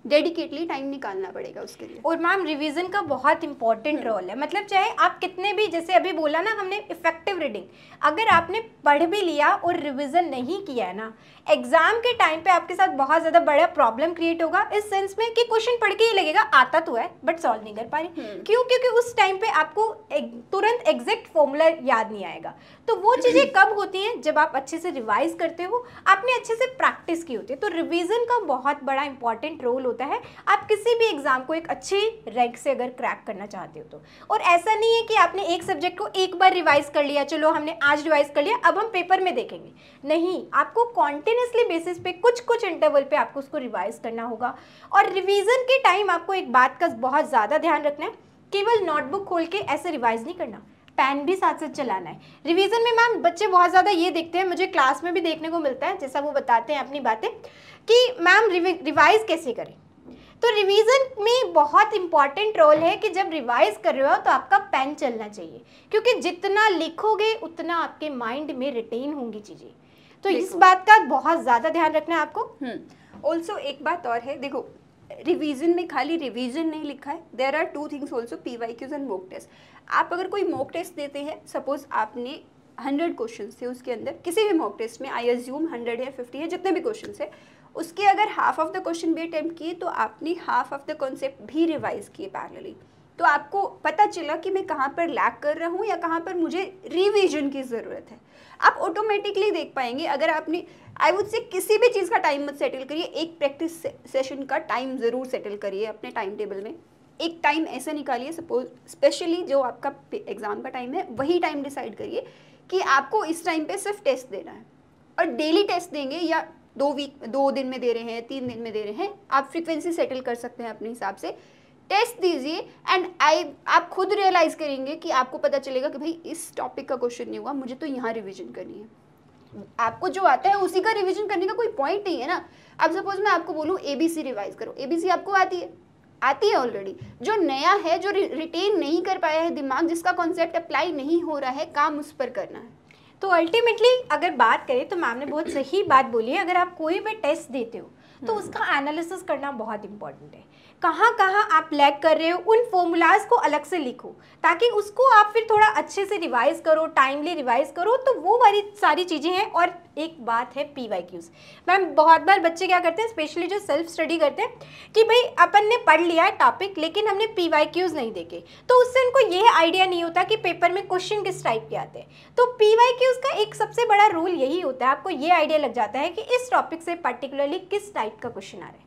डेडिकेटली टाइम निकालना पड़ेगा उसके लिए और मैम रिवीजन का बहुत इंपॉर्टेंट हम्म। रोल है मतलब चाहे आप कितने भी जैसे अभी बोला ना हमने इफेक्टिव रीडिंग अगर आपने पढ़ भी लिया और रिविज़न नहीं किया है ना एग्जाम के टाइम पे आपके साथ बहुत ज़्यादा बड़ा प्रॉब्लम क्रिएट होगा इस सेंस में कि क्वेश्चन पढ़ के ही लगेगा आता तो है बट सॉल्व नहीं कर पा रही हम्म। क्यों क्योंकि उस टाइम पे आपको एक, तुरंत एग्जैक्ट फॉर्मूला याद नहीं आएगा तो वो चीज़ें कब होती हैं जब आप अच्छे से रिवाइज करते हो आपने अच्छे से प्रैक्टिस की होती है तो रिविज़न का बहुत बड़ा इंपॉर्टेंट रोल होता है आप किसी भी एग्ज़ाम को एक अच्छे रैंक से अगर क्रैक करना चाहते हो तो और ऐसा नहीं है कि आपने एक सब्जेक्ट को एक बार रिवाइज कर लिया चलो हमने आज रिवाइज कर लिया अब हम पेपर में देखेंगे नहीं आपको कॉन्टेंट कंटिन्यूसली बेसिस पे कुछ कुछ इंटरवल पे आपको उसको रिवाइज करना होगा और रिवीजन के टाइम आपको एक बात का बहुत ज़्यादा ध्यान रखना है केवल नोटबुक खोल के ऐसे रिवाइज नहीं करना पेन भी साथ साथ चलाना है रिवीजन में मैम बच्चे बहुत ज़्यादा ये देखते हैं मुझे क्लास में भी देखने को मिलता है जैसा वो बताते हैं अपनी बातें कि मैम रिवाइज कैसे करें तो रिवीजन में बहुत इंपॉर्टेंट रोल है कि जब रिवाइज कर रहे हो तो आपका पेन चलना चाहिए क्योंकि जितना लिखोगे उतना आपके माइंड में रिटेन होंगी चीज़ें तो इस बात का बहुत ज़्यादा ध्यान रखना है आपको ऑल्सो हम्म। एक बात और है देखो रिवीजन में खाली रिवीजन नहीं लिखा है there are two things also P Y Qs and mock test आप अगर कोई मोक टेस्ट देते हैं सपोज आपने हंड्रेड क्वेश्चन थे उसके अंदर किसी भी मॉक टेस्ट में आई एज्यूम हंड्रेड है फिफ्टी है जितने भी क्वेश्चन है उसके अगर हाफ ऑफ द क्वेश्चन भी अटैम्प्ट किए तो आपने हाफ ऑफ द कॉन्सेप्ट भी रिवाइज किए पैरेलली तो आपको पता चला कि मैं कहाँ पर लैक कर रहा हूँ या कहाँ पर मुझे रिविजन की ज़रूरत है आप ऑटोमेटिकली देख पाएंगे अगर आपने आई वुड से किसी भी चीज़ का टाइम मत सेटल करिए एक प्रैक्टिस सेशन का टाइम ज़रूर सेटल करिए अपने टाइम टेबल में एक टाइम ऐसा निकालिए सपोज स्पेशली जो आपका एग्ज़ाम का टाइम है वही टाइम डिसाइड करिए कि आपको इस टाइम पे सिर्फ टेस्ट देना है और डेली टेस्ट देंगे या दो वीक दो दिन में दे रहे हैं तीन दिन में दे रहे हैं आप फ्रीक्वेंसी सेटल कर सकते हैं अपने हिसाब से टेस्ट दीजिए एंड आई आप खुद रियलाइज करेंगे कि आपको पता चलेगा कि भाई इस टॉपिक का क्वेश्चन नहीं हुआ मुझे तो यहाँ रिविजन करनी है आपको जो आता है उसी का रिविजन करने का कोई पॉइंट नहीं है ना अब सपोज मैं आपको बोलूँ एबीसी रिवाइज करो ए बी सी आपको आती है आती है ऑलरेडी जो नया है जो रिटेन नहीं कर पाया है दिमाग जिसका कॉन्सेप्ट अप्लाई नहीं हो रहा है काम उस पर करना है तो अल्टीमेटली अगर बात करें तो मैम ने बहुत सही बात बोली है अगर आप कोई भी टेस्ट देते हो तो हम्म। उसका एनालिसिस करना बहुत इंपॉर्टेंट है कहाँ कहाँ आप लैग कर रहे हो उन फॉर्मूलाज को अलग से लिखो ताकि उसको आप फिर थोड़ा अच्छे से रिवाइज करो टाइमली रिवाइज करो तो वो वाली सारी चीज़ें हैं और एक बात है पी वाई क्यूज़ मैम बहुत बार बच्चे क्या करते हैं स्पेशली जो सेल्फ स्टडी करते हैं कि भाई अपन ने पढ़ लिया है टॉपिक लेकिन हमने पी वाई क्यूज़ नहीं देखे तो उससे उनको यह आइडिया नहीं होता कि पेपर में क्वेश्चन किस टाइप के आते हैं तो पी वाई क्यूज़ का एक सबसे बड़ा रूल यही होता है आपको ये आइडिया लग जाता है कि इस टॉपिक से पर्टिकुलरली किस टाइप का क्वेश्चन आ रहा है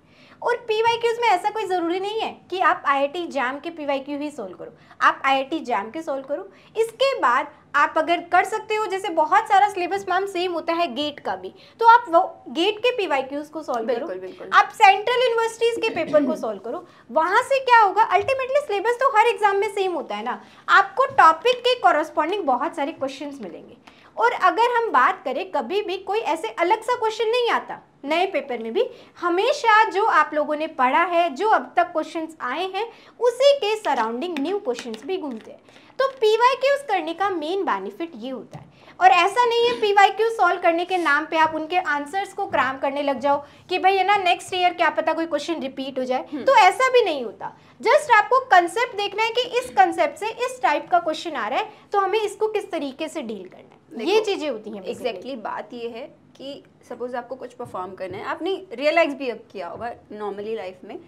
और पी वाई क्यूज़ में ऐसा कोई ज़रूरी नहीं है कि आप आई जैम के पी वाई क्यू ही सोल्व करो आप आई जैम के सोल्व करो इसके बाद आप अगर कर सकते हो जैसे बहुत सारा सिलेबस मैम सेम होता है गेट का भी तो आप वो गेट के पी वाई क्यूज को सॉल्व करो बिल्कुल। आप सेंट्रल यूनिवर्सिटीज के पेपर को सॉल्व करो वहां से क्या होगा अल्टीमेटली सिलेबस तो हर एग्जाम में सेम होता है ना आपको टॉपिक के कॉरेस्पॉन्डिंग बहुत सारे क्वेश्चन मिलेंगे और अगर हम बात करें कभी भी कोई ऐसे अलग सा क्वेश्चन नहीं आता नए पेपर में भी हमेशा जो आप लोगों ने पढ़ा है जो अब तक क्वेश्चंस आए हैं उसी के सराउंडिंग न्यू क्वेश्चंस भी घूमते हैं तो पी वाई क्यूज़ करने का मेन बेनिफिट ये होता है और ऐसा नहीं है पी वाई क्यू सॉल्व करने के नाम पे आप उनके आंसर्स को क्राम करने लग जाओ कि भाई है ना नेक्स्ट ईयर क्या पता कोई क्वेश्चन रिपीट हो जाए हम्म। तो ऐसा भी नहीं होता जस्ट आपको कंसेप्ट देखना है कि इस कंसेप्ट से इस टाइप का क्वेश्चन आ रहा है तो हमें इसको किस तरीके से डील करना है ये चीज़ें होती हैं एग्जैक्टली बात ये है कि सपोज आपको कुछ परफॉर्म करना है आपने रियलाइज भी अब किया होगा नॉर्मली लाइफ में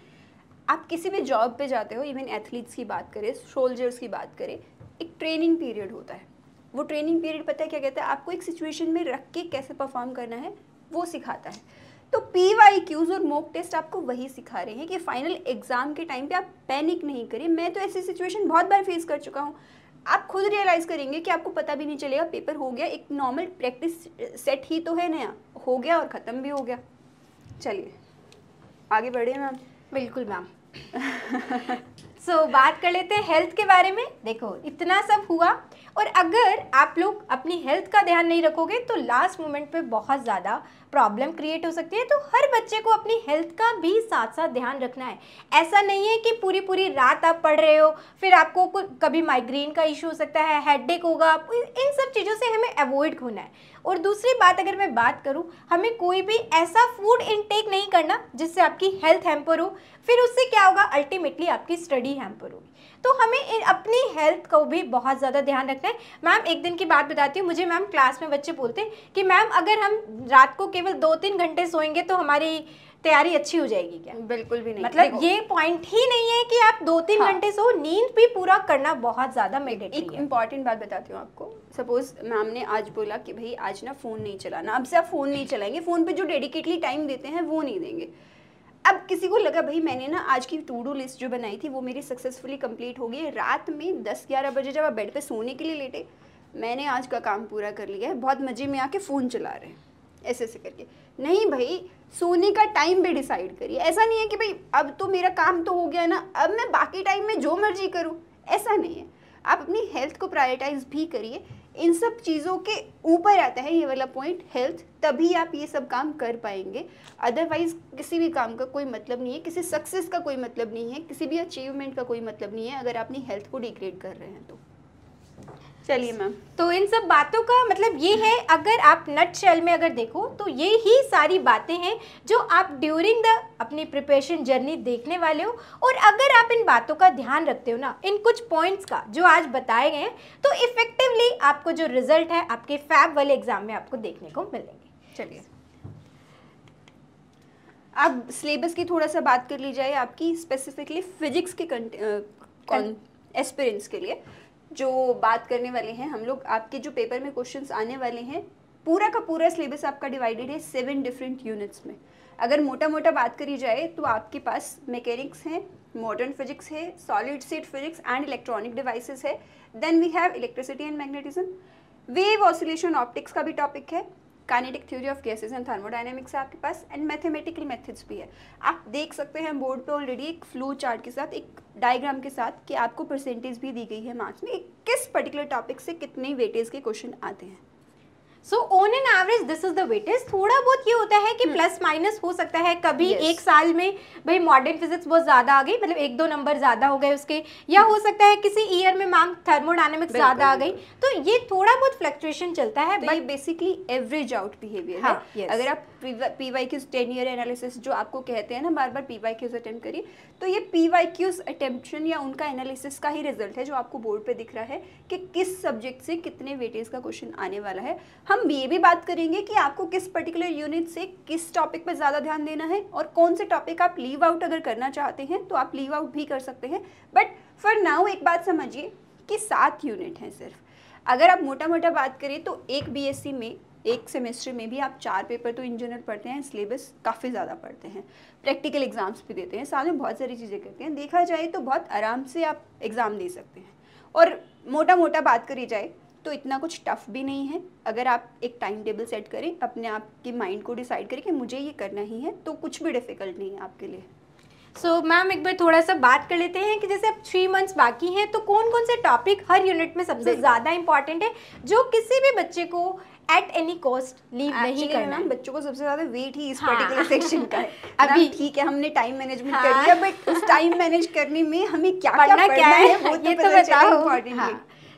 आप किसी भी जॉब पे जाते हो इवन एथलीट्स की बात करें सोल्जर्स की बात करें एक ट्रेनिंग पीरियड होता है वो ट्रेनिंग पीरियड पता है क्या कहता है आपको एक सिचुएशन में रख के कैसे परफॉर्म करना है वो सिखाता है तो पी वाई क्यूज़ और मोक टेस्ट आपको वही सिखा रहे हैं कि फाइनल एग्ज़ाम के टाइम पे आप पैनिक नहीं करें मैं तो ऐसी सिचुएशन बहुत बार फेस कर चुका हूँ आप खुद रियलाइज़ करेंगे कि आपको पता भी नहीं चलेगा पेपर हो गया एक नॉर्मल प्रैक्टिस सेट ही तो है नया हो गया और ख़त्म भी हो गया चलिए आगे बढ़िए मैम बिल्कुल मैम सो so, बात कर लेते हैं हेल्थ के बारे में देखो इतना सब हुआ और अगर आप लोग अपनी हेल्थ का ध्यान नहीं रखोगे तो लास्ट मोमेंट पे बहुत ज़्यादा प्रॉब्लम क्रिएट हो सकती है तो हर बच्चे को अपनी हेल्थ का भी साथ साथ ध्यान रखना है ऐसा नहीं है कि पूरी पूरी रात आप पढ़ रहे हो फिर आपको कभी माइग्रेन का इशू हो सकता है हेडेक होगा इन सब चीज़ों से हमें अवॉइड होना है और दूसरी बात अगर मैं बात करूँ हमें कोई भी ऐसा फूड इनटेक नहीं करना जिससे आपकी हेल्थ हैम्पर हो फिर उससे क्या होगा अल्टीमेटली आपकी स्टडी हैम्पर होगी तो हमें अपनी हेल्थ को भी बहुत ज़्यादा ध्यान रखना है मैम एक दिन की बात बताती हूँ मुझे मैम क्लास में बच्चे बोलते हैं कि मैम अगर हम रात को केवल दो तीन घंटे सोएंगे तो हमारी तैयारी अच्छी हो जाएगी क्या बिल्कुल भी नहीं मतलब ये पॉइंट ही नहीं है कि आप दो तीन हाँ। घंटे हाँ। सो नींद भी पूरा करना बहुत ज्यादा मैंडेटरी एक इम्पॉर्टेंट बात बताती हूँ आपको सपोज मैम ने आज बोला कि भाई आज ना फोन नहीं चलाना अब से आप फोन नहीं चलाएंगे फोन पे जो डेडिकेटली टाइम देते हैं वो नहीं देंगे अब किसी को लगा भाई मैंने ना आज की टू डू लिस्ट जो बनाई थी वो मेरी सक्सेसफुली कंप्लीट हो गई रात में दस ग्यारह बजे जब आप बेड पे सोने के लिए लेटे मैंने आज का काम पूरा कर लिया है बहुत मज़े में आके फ़ोन चला रहे हैं ऐसे ऐसे करके नहीं भाई सोने का टाइम भी डिसाइड करिए ऐसा नहीं है कि भाई अब तो मेरा काम तो हो गया ना अब मैं बाकी टाइम में जो मर्जी करूँ ऐसा नहीं है आप अपनी हेल्थ को प्रायोरिटाइज भी करिए इन सब चीज़ों के ऊपर आता है ये वाला पॉइंट हेल्थ तभी आप ये सब काम कर पाएंगे अदरवाइज किसी भी काम का कोई मतलब नहीं है किसी सक्सेस का कोई मतलब नहीं है किसी भी अचीवमेंट का कोई मतलब नहीं है अगर आप अपनी हेल्थ को डिग्रेड कर रहे हैं तो चलिए मैम तो इन सब बातों का मतलब ये है अगर आप नट शेल में अगर देखो तो ये ही सारी बातें हैं जो आप ड्यूरिंग द अपनी प्रिपरेशन जर्नी देखने वाले हो और अगर आप इन बातों का ध्यान रखते हो ना इन कुछ पॉइंट्स का जो आज बताए गए हैं तो इफ़ेक्टिवली आपको जो रिजल्ट है आपके फैब वाले एग्ज़ाम में आपको देखने को मिलेंगे चलिए अब सिलेबस की थोड़ा सा बात कर ली जाए आपकी स्पेसिफिकली फिजिक्स के एक्सपीरियंस के लिए जो बात करने वाले हैं हम लोग आपके जो पेपर में क्वेश्चंस आने वाले हैं पूरा का पूरा सिलेबस आपका डिवाइडेड है सेवन डिफरेंट यूनिट्स में अगर मोटा मोटा बात करी जाए तो आपके पास मैकेनिक्स हैं मॉडर्न फिजिक्स है solid state physics and electronic devices है then we have electricity and magnetism wave oscillation optics का भी टॉपिक है kinetic theory of gases and thermodynamics है आपके पास एंड मैथमेटिकल मेथड्स भी है आप देख सकते हैं बोर्ड पे ऑलरेडी एक फ्लो चार्ट के साथ एक डायग्राम के साथ कि आपको परसेंटेज भी दी गई है मार्क्स में किस पर्टिकुलर टॉपिक से कितने वेटेज के क्वेश्चन आते हैं so on an average this is the weightage थोड़ा बहुत ये होता है कि प्लस hmm. माइनस हो सकता है कभी yes. एक साल में भाई मॉडर्न फिजिक्स बहुत ज़्यादा आ गई मतलब एक दो नंबर ज़्यादा हो गए उसके या hmm. हो सकता है किसी ईयर में मैम थर्मोडाइनमिक्स ज़्यादा आ गई तो ये थोड़ा बहुत फ्लक्चुएशन चलता है but basically average out behaviour है हाँ, yes. अगर आप P Y Qs ten year analysis जो आपको कहते हैं ना बार बार पी वाई क्यूज अटेम्प्ट करिए तो ये पी वाई क्यूज अटेम्पशन या उनका एनालिसिस का ही रिजल्ट है जो आपको बोर्ड पर दिख रहा है कि किस सब्जेक्ट से कितने वेटेज का क्वेश्चन आने वाला है हम ये भी बात करेंगे कि आपको किस पर्टिकुलर यूनिट से किस टॉपिक पर ज़्यादा ध्यान देना है और कौन से टॉपिक आप लीव आउट अगर करना चाहते हैं तो आप लीव आउट भी कर सकते हैं बट फॉर नाउ एक बात समझिए कि सात यूनिट हैं सिर्फ अगर आप मोटा मोटा बात करें तो एक बी में एक सेमेस्टर में भी आप चार पेपर तो इन पढ़ते हैं सिलेबस काफ़ी ज़्यादा पढ़ते हैं प्रैक्टिकल एग्ज़ाम्स भी देते हैं साथ में बहुत सारी चीज़ें करते हैं देखा जाए तो बहुत आराम से आप एग्ज़ाम दे सकते हैं और मोटा मोटा बात करी जाए तो इतना कुछ टफ भी नहीं है अगर आप एक टाइम टेबल सेट करें अपने आप के माइंड को डिसाइड करें कि मुझे ये करना ही है तो कुछ भी डिफ़िकल्ट नहीं है आपके लिए सो so, मैम एक बार थोड़ा सा बात कर लेते हैं कि जैसे अब थ्री मंथ्स बाकी हैं तो कौन कौन से टॉपिक हर यूनिट में सबसे ज़्यादा इंपॉर्टेंट है जो किसी भी बच्चे को एट एनी कॉस्ट लीव नहीं करना है। बच्चों को सबसे ज्यादा वेट ही इस पर्टिकुलर हाँ। सेक्शन का है अभी ठीक है हमने टाइम मैनेजमेंट हाँ। कर लिया बट उस टाइम मैनेज करने में हमें क्या क्या पढ़ना क्या है वो तो बता इम्पोर्टेंट है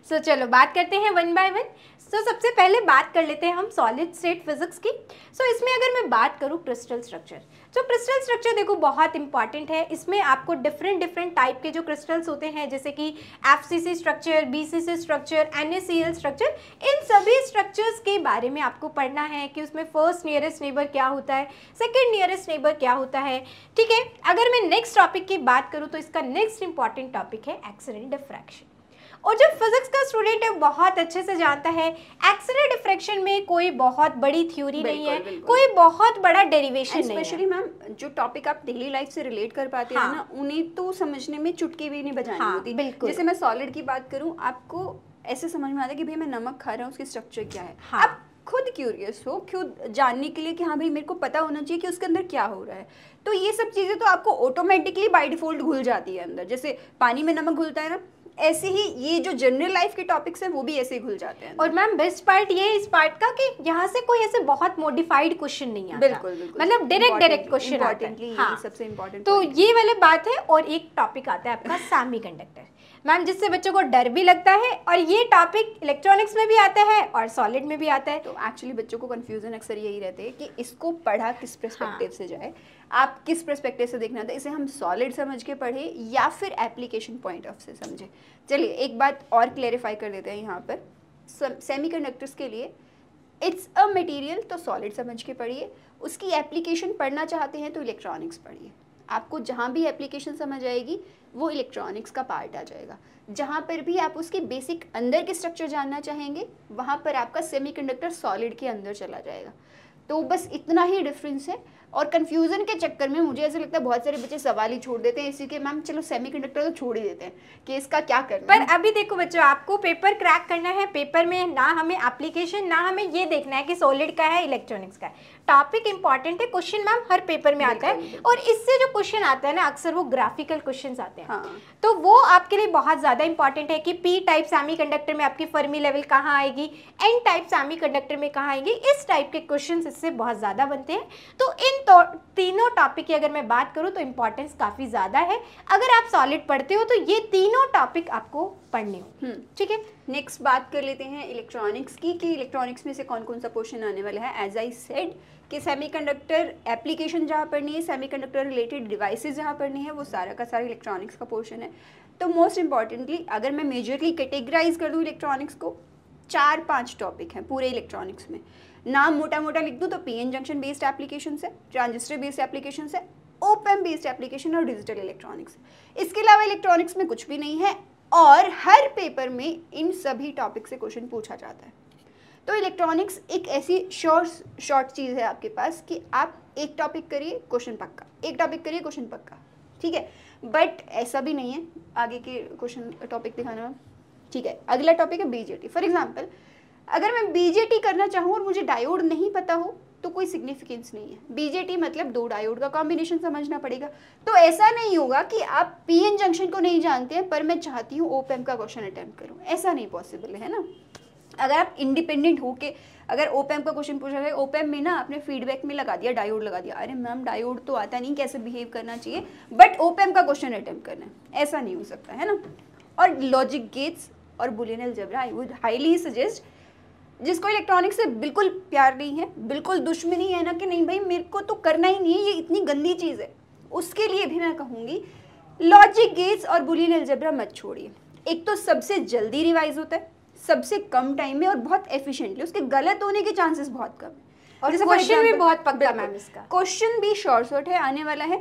सो so, चलो बात करते हैं वन बाय वन सो सबसे पहले बात कर लेते हैं हम सॉलिड स्टेट फिजिक्स की सो so, इसमें अगर मैं बात करूँ क्रिस्टल स्ट्रक्चर तो क्रिस्टल स्ट्रक्चर देखो बहुत इंपॉर्टेंट है इसमें आपको डिफरेंट डिफरेंट टाइप के जो क्रिस्टल्स होते हैं जैसे कि F structure B structure N structure इन सभी स्ट्रक्चर्स के बारे में आपको पढ़ना है कि उसमें फर्स्ट नियरेस्ट नेबर क्या होता है सेकेंड नियरेस्ट नेबर क्या होता है ठीक है अगर मैं नेक्स्ट टॉपिक की बात करूँ तो इसका नेक्स्ट इंपॉर्टेंट टॉपिक है एक्सीडेंट डिफ्रैक्शन और जो फिजिक्स का स्टूडेंट है बहुत अच्छे से जानता है एक्सरे डिफ्रेक्शन में कोई बहुत बड़ी थ्योरी नहीं है बिल्कुल. कोई बहुत बड़ा डेरिवेशन नहीं स्पेशली मैम जो टॉपिक आप डेली लाइफ से रिलेट कर पाते हैं हाँ। ना उन्हें तो समझने में चुटकी भी नहीं बजानी हाँ, होती बिल्कुल जैसे मैं सॉलिड की बात करूँ आपको ऐसे समझ में आता है कि भाई मैं नमक खा रहा हूँ उसकी स्ट्रक्चर क्या है हाँ। आप खुद क्यूरियस हो खुद जानने के लिए कि हाँ भाई मेरे को पता होना चाहिए कि उसके अंदर क्या हो रहा है तो ये सब चीज़ें तो आपको ऑटोमेटिकली बाय डिफॉल्ट घुल जाती है अंदर जैसे पानी में नमक घुलता है ना ऐसे ही ये जो जनरल लाइफ के टॉपिक्स हैं वो भी ऐसे ही घुल जाते हैं और मैम बेस्ट पार्ट ये इस पार्ट का कि यहाँ से कोई ऐसे बहुत मॉडिफाइड क्वेश्चन नहीं आता बिल्कुल, बिल्कुल मतलब डायरेक्ट डायरेक्ट क्वेश्चन सबसे इम्पोर्टेंट तो ये वाले बात है और एक टॉपिक आता है आपका सेमी कंडक्टर मैम जिससे बच्चों को डर भी लगता है और ये टॉपिक इलेक्ट्रॉनिक्स में भी आता है और सॉलिड में भी आता है तो एक्चुअली बच्चों को कन्फ्यूजन अक्सर यही रहते हैं कि इसको पढ़ा किस प्रस्पेक्टिव हाँ. से जाए आप किस प्रस्पेक्टिव से देखना था तो इसे हम सॉलिड समझ के पढ़े या फिर एप्लीकेशन पॉइंट ऑफ से समझें चलिए एक बात और क्लेरिफाई कर देते हैं यहाँ पर सेमी कंडक्टर्स के लिए इट्स अ मटेरियल तो सॉलिड समझ के पढ़िए उसकी एप्लीकेशन पढ़ना चाहते हैं तो इलेक्ट्रॉनिक्स पढ़िए आपको जहाँ भी एप्लीकेशन समझ आएगी वो इलेक्ट्रॉनिक्स का पार्ट आ जाएगा जहाँ पर भी आप उसके बेसिक अंदर के स्ट्रक्चर जानना चाहेंगे वहाँ पर आपका सेमीकंडक्टर सॉलिड के अंदर चला जाएगा तो बस इतना ही डिफरेंस है और कन्फ्यूज़न के चक्कर में मुझे ऐसा लगता है बहुत सारे बच्चे सवाल ही छोड़ देते हैं इसी के मैम चलो सेमीकंडक्टर तो छोड़ ही देते हैं कि इसका क्या करना पर है? अभी देखो बच्चों आपको पेपर क्रैक करना है पेपर में ना हमें एप्लीकेशन ना हमें ये देखना है कि सॉलिड का है इलेक्ट्रॉनिक्स का है टॉपिक इंपॉर्टेंट है क्वेश्चन मैम हर पेपर में आता है और इससे जो क्वेश्चन आता है ना अक्सर वो ग्राफिकल क्वेश्चन आते हैं हाँ। तो वो आपके लिए बहुत ज़्यादा इंपॉर्टेंट है कि पी टाइप सेमी में आपकी फर्मी लेवल कहाँ आएगी एन टाइप सेमी में कहाँ आएगी इस टाइप के क्वेश्चन इससे बहुत ज़्यादा बनते हैं तो इन तो, तीनों टॉपिक की अगर मैं बात करूँ तो इंपॉर्टेंस काफ़ी ज़्यादा है अगर आप सॉलिड पढ़ते हो तो ये तीनों टॉपिक आपको पढ़ने हो हम्म। ठीक है नेक्स्ट बात कर लेते हैं इलेक्ट्रॉनिक्स की कि इलेक्ट्रॉनिक्स में से कौन कौन सा क्वेश्चन आने वाला है एज आई सेड कि सेमीकंडक्टर एप्लीकेशन जहाँ पढ़नी है सेमीकंडक्टर रिलेटेड डिवाइसेस जहाँ पढ़नी है वो सारा का सारा इलेक्ट्रॉनिक्स का पोर्शन है तो मोस्ट इंपॉर्टेंटली अगर मैं मेजरली कैटेगराइज कर दूँ इलेक्ट्रॉनिक्स को चार पांच टॉपिक हैं पूरे इलेक्ट्रॉनिक्स में नाम मोटा मोटा लिख दूँ तो पी जंक्शन बेस्ड एप्लीकेशन है ट्रांजिस्टर बेस्ड एप्लीकेशन है ओपन बेस्ड एप्लीकेशन और डिजिटल इलेक्ट्रॉनिक्स इसके अलावा इलेक्ट्रॉनिक्स में कुछ भी नहीं है और हर पेपर में इन सभी टॉपिक से क्वेश्चन पूछा जाता है तो इलेक्ट्रॉनिक्स एक ऐसी शॉर्ट शॉर्ट चीज़ है आपके पास कि आप एक टॉपिक करिए क्वेश्चन पक्का एक टॉपिक करिए क्वेश्चन पक्का ठीक है बट ऐसा भी नहीं है आगे के क्वेश्चन टॉपिक दिखाने में ठीक है अगला टॉपिक है बीजेटी फॉर एग्जाम्पल अगर मैं बीजेटी करना चाहूँ और मुझे डायोड नहीं पता हो तो कोई सिग्निफिकेंस नहीं है बीजेटी मतलब दो डायोड का कॉम्बिनेशन समझना पड़ेगा तो ऐसा नहीं होगा कि आप पीएन जंक्शन को नहीं जानते हैं पर मैं चाहती हूँ ओपेम का क्वेश्चन अटैम्प्ट करूँ ऐसा नहीं पॉसिबल है ना अगर आप इंडिपेंडेंट हो के अगर ओपैम का क्वेश्चन पूछा जाए ओपैम में ना आपने फीडबैक में लगा दिया डायोड लगा दिया अरे मैम डायोड तो आता नहीं कैसे बिहेव करना चाहिए बट ओपैम का क्वेश्चन अटैम्प्ट करना है ऐसा नहीं हो सकता है ना और लॉजिक गेट्स और Boolean algebra I would highly suggest जिसको इलेक्ट्रॉनिक्स से बिल्कुल प्यार नहीं है बिल्कुल दुश्मनी है ना कि नहीं भाई मेरे को तो करना ही नहीं है ये इतनी गंदी चीज़ है उसके लिए भी मैं कहूँगी लॉजिक गेट्स और बुलियन जबरा मत छोड़िए एक तो सबसे जल्दी रिवाइज होता है सबसे कम टाइम में और बहुत एफिशिएंटली उसके गलत होने के चांसेस बहुत कम है और क्वेश्चन भी बहुत पकड़ा मैम इसका क्वेश्चन भी शॉर्ट शॉर्ट है आने वाला है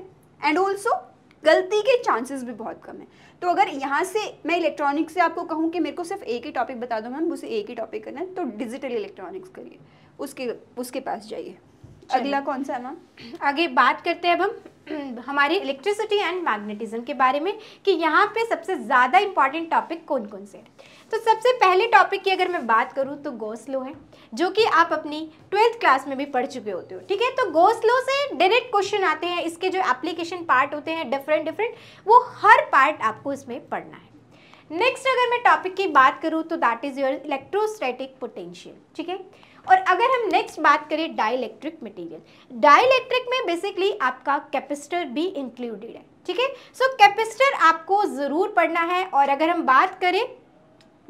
एंड ऑल्सो गलती के चांसेस भी बहुत कम है तो अगर यहाँ से मैं इलेक्ट्रॉनिक्स से आपको कहूँ कि मेरे को सिर्फ एक ही टॉपिक बता दो मैम उसे एक ही टॉपिक करना है तो डिजिटल इलेक्ट्रॉनिक्स करिए उसके उसके पास जाइए अगला कौन सा है मैम आगे बात करते हैं अब हम हमारी इलेक्ट्रिसिटी एंड मैग्नेटिज्म के बारे में कि यहाँ पे सबसे ज़्यादा इंपॉर्टेंट टॉपिक कौन कौन से हैं तो सबसे पहले टॉपिक की अगर मैं बात करूँ तो गोसलो है जो कि आप अपनी ट्वेल्थ क्लास में भी पढ़ चुके होते हो ठीक है तो गोसलो से डायरेक्ट क्वेश्चन आते हैं इसके जो एप्लीकेशन पार्ट होते हैं डिफरेंट डिफरेंट वो हर पार्ट आपको इसमें पढ़ना है नेक्स्ट अगर मैं टॉपिक की बात करूँ तो that is your electrostatic potential ठीक है और अगर हम नेक्स्ट बात करें डाइलेक्ट्रिक मटेरियल डाइलेक्ट्रिक में बेसिकली आपका कैपेसिटर भी इंक्लूडेड है ठीक है सो कैपेसिटर आपको ज़रूर पढ़ना है और अगर हम बात करें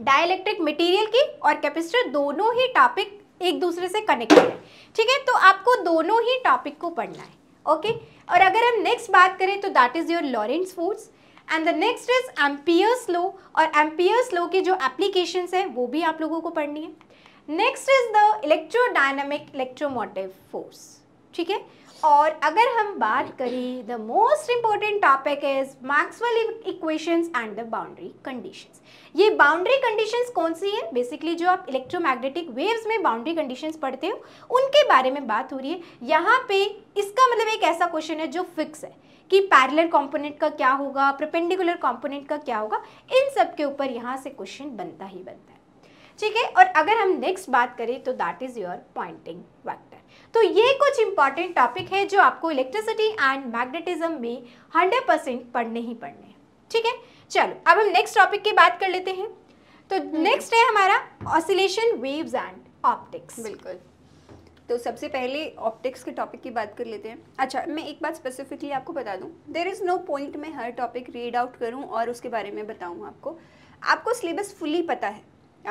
डायलैक्ट्रिक मटेरियल की और कैपेसिटर दोनों ही टॉपिक एक दूसरे से कनेक्टेड है ठीक है तो आपको दोनों ही टॉपिक को पढ़ना है ओके और अगर हम नेक्स्ट बात करें तो that is your Lorentz force and the next is Ampere's law और एम्पियर्स लो की जो एप्लीकेशन है वो भी आप लोगों को पढ़नी है next is the electrodynamic electromotive force ठीक है और अगर हम बात करें the most important topic is Maxwell equations and the boundary conditions ये बाउंड्री कंडीशंस कौन सी है बेसिकली जो आप इलेक्ट्रोमैग्नेटिक वेव्स में बाउंड्री कंडीशंस पढ़ते हो उनके बारे में बात हो रही है यहाँ पे इसका मतलब एक ऐसा क्वेश्चन है जो फिक्स है कि पैरलर कॉम्पोनेंट का क्या होगा प्रपेंडिकुलर कॉम्पोनेंट का क्या होगा इन सब के ऊपर यहाँ से क्वेश्चन बनता ही बनता है ठीक है और अगर हम नेक्स्ट बात करें तो that is your Poynting vector तो ये कुछ इंपॉर्टेंट टॉपिक है जो आपको इलेक्ट्रिसिटी एंड मैग्नेटिज्म में हंड्रेड परसेंट पढ़ने ही पढ़ने ठीक है चलो अब हम नेक्स्ट टॉपिक की बात कर लेते हैं तो नेक्स्ट हम्म। है हमारा ऑसिलेशन वेव्स एंड ऑप्टिक्स बिल्कुल तो सबसे पहले ऑप्टिक्स के टॉपिक की बात कर लेते हैं अच्छा मैं एक बात स्पेसिफिकली आपको बता दूं देर इज़ नो पॉइंट मैं हर टॉपिक रीड आउट करूं और उसके बारे में बताऊं आपको आपको सिलेबस फुली पता है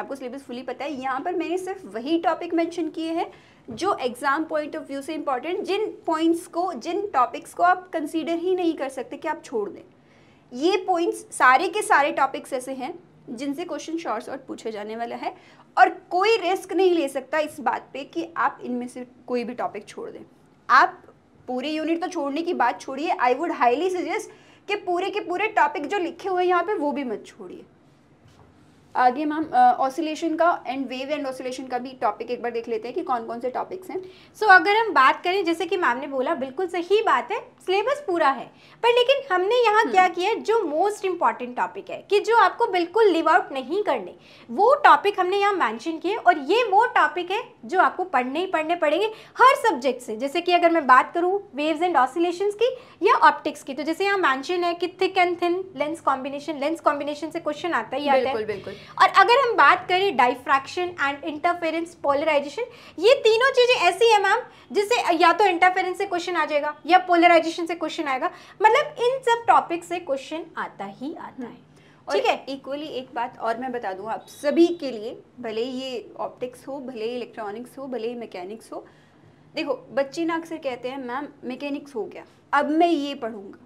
आपको सिलेबस फुली पता है यहाँ पर मैंने सिर्फ वही टॉपिक मेंशन किए हैं जो एग्ज़ाम पॉइंट ऑफ व्यू से इम्पॉर्टेंट जिन पॉइंट्स को जिन टॉपिक्स को आप कंसीडर ही नहीं कर सकते कि आप छोड़ दें ये पॉइंट्स सारे के सारे टॉपिक्स ऐसे हैं जिनसे क्वेश्चन शॉर्ट शॉर्ट पूछे जाने वाला है और कोई रिस्क नहीं ले सकता इस बात पे कि आप इनमें से कोई भी टॉपिक छोड़ दें आप पूरे यूनिट तो छोड़ने की बात छोड़िए आई वुड हाईली सजेस्ट कि पूरे के पूरे टॉपिक जो लिखे हुए हैं यहाँ पे वो भी मत छोड़िए आगे मैम ऑसिलेशन का एंड वेव एंड ऑसिलेशन का भी टॉपिक एक बार देख लेते हैं कि कौन कौन से टॉपिक्स हैं सो so, अगर हम बात करें जैसे कि मैम ने बोला बिल्कुल सही बात है सिलेबस पूरा है पर लेकिन हमने यहाँ क्या हम्म। किया जो मोस्ट इम्पॉर्टेंट टॉपिक है कि जो आपको बिल्कुल लिव आउट नहीं करने वो टॉपिक हमने यहाँ मैंशन किए और ये वो टॉपिक है जो आपको पढ़ने ही पढ़ने पड़ेंगे हर सब्जेक्ट से जैसे कि अगर मैं बात करूँ वेव्स एंड ऑसिलेशन की या ऑप्टिक्स की तो जैसे यहाँ मैंशन है कि thick and thin lens combination lens combination से क्वेश्चन आता ही आता है बिल्कुल बिल्कुल और अगर हम बात करें डाइफ्रैक्शन एंड इंटरफेरेंस पोलराइजेशन ये तीनों चीज़ें ऐसी हैं मैम जिससे या तो इंटरफेरेंस से क्वेश्चन आ जाएगा या पोलराइजेशन से क्वेश्चन आएगा मतलब इन सब टॉपिक से क्वेश्चन आता ही आता है हम्म। ठीक है इक्वली एक बात और मैं बता दूँ आप सभी के लिए भले ही ये ऑप्टिक्स हो भले ही इलेक्ट्रॉनिक्स हो भले ही मैकेनिक्स हो देखो बच्चे ना अक्सर कहते हैं मैम मैकेनिक्स हो गया अब मैं ये पढ़ूंगा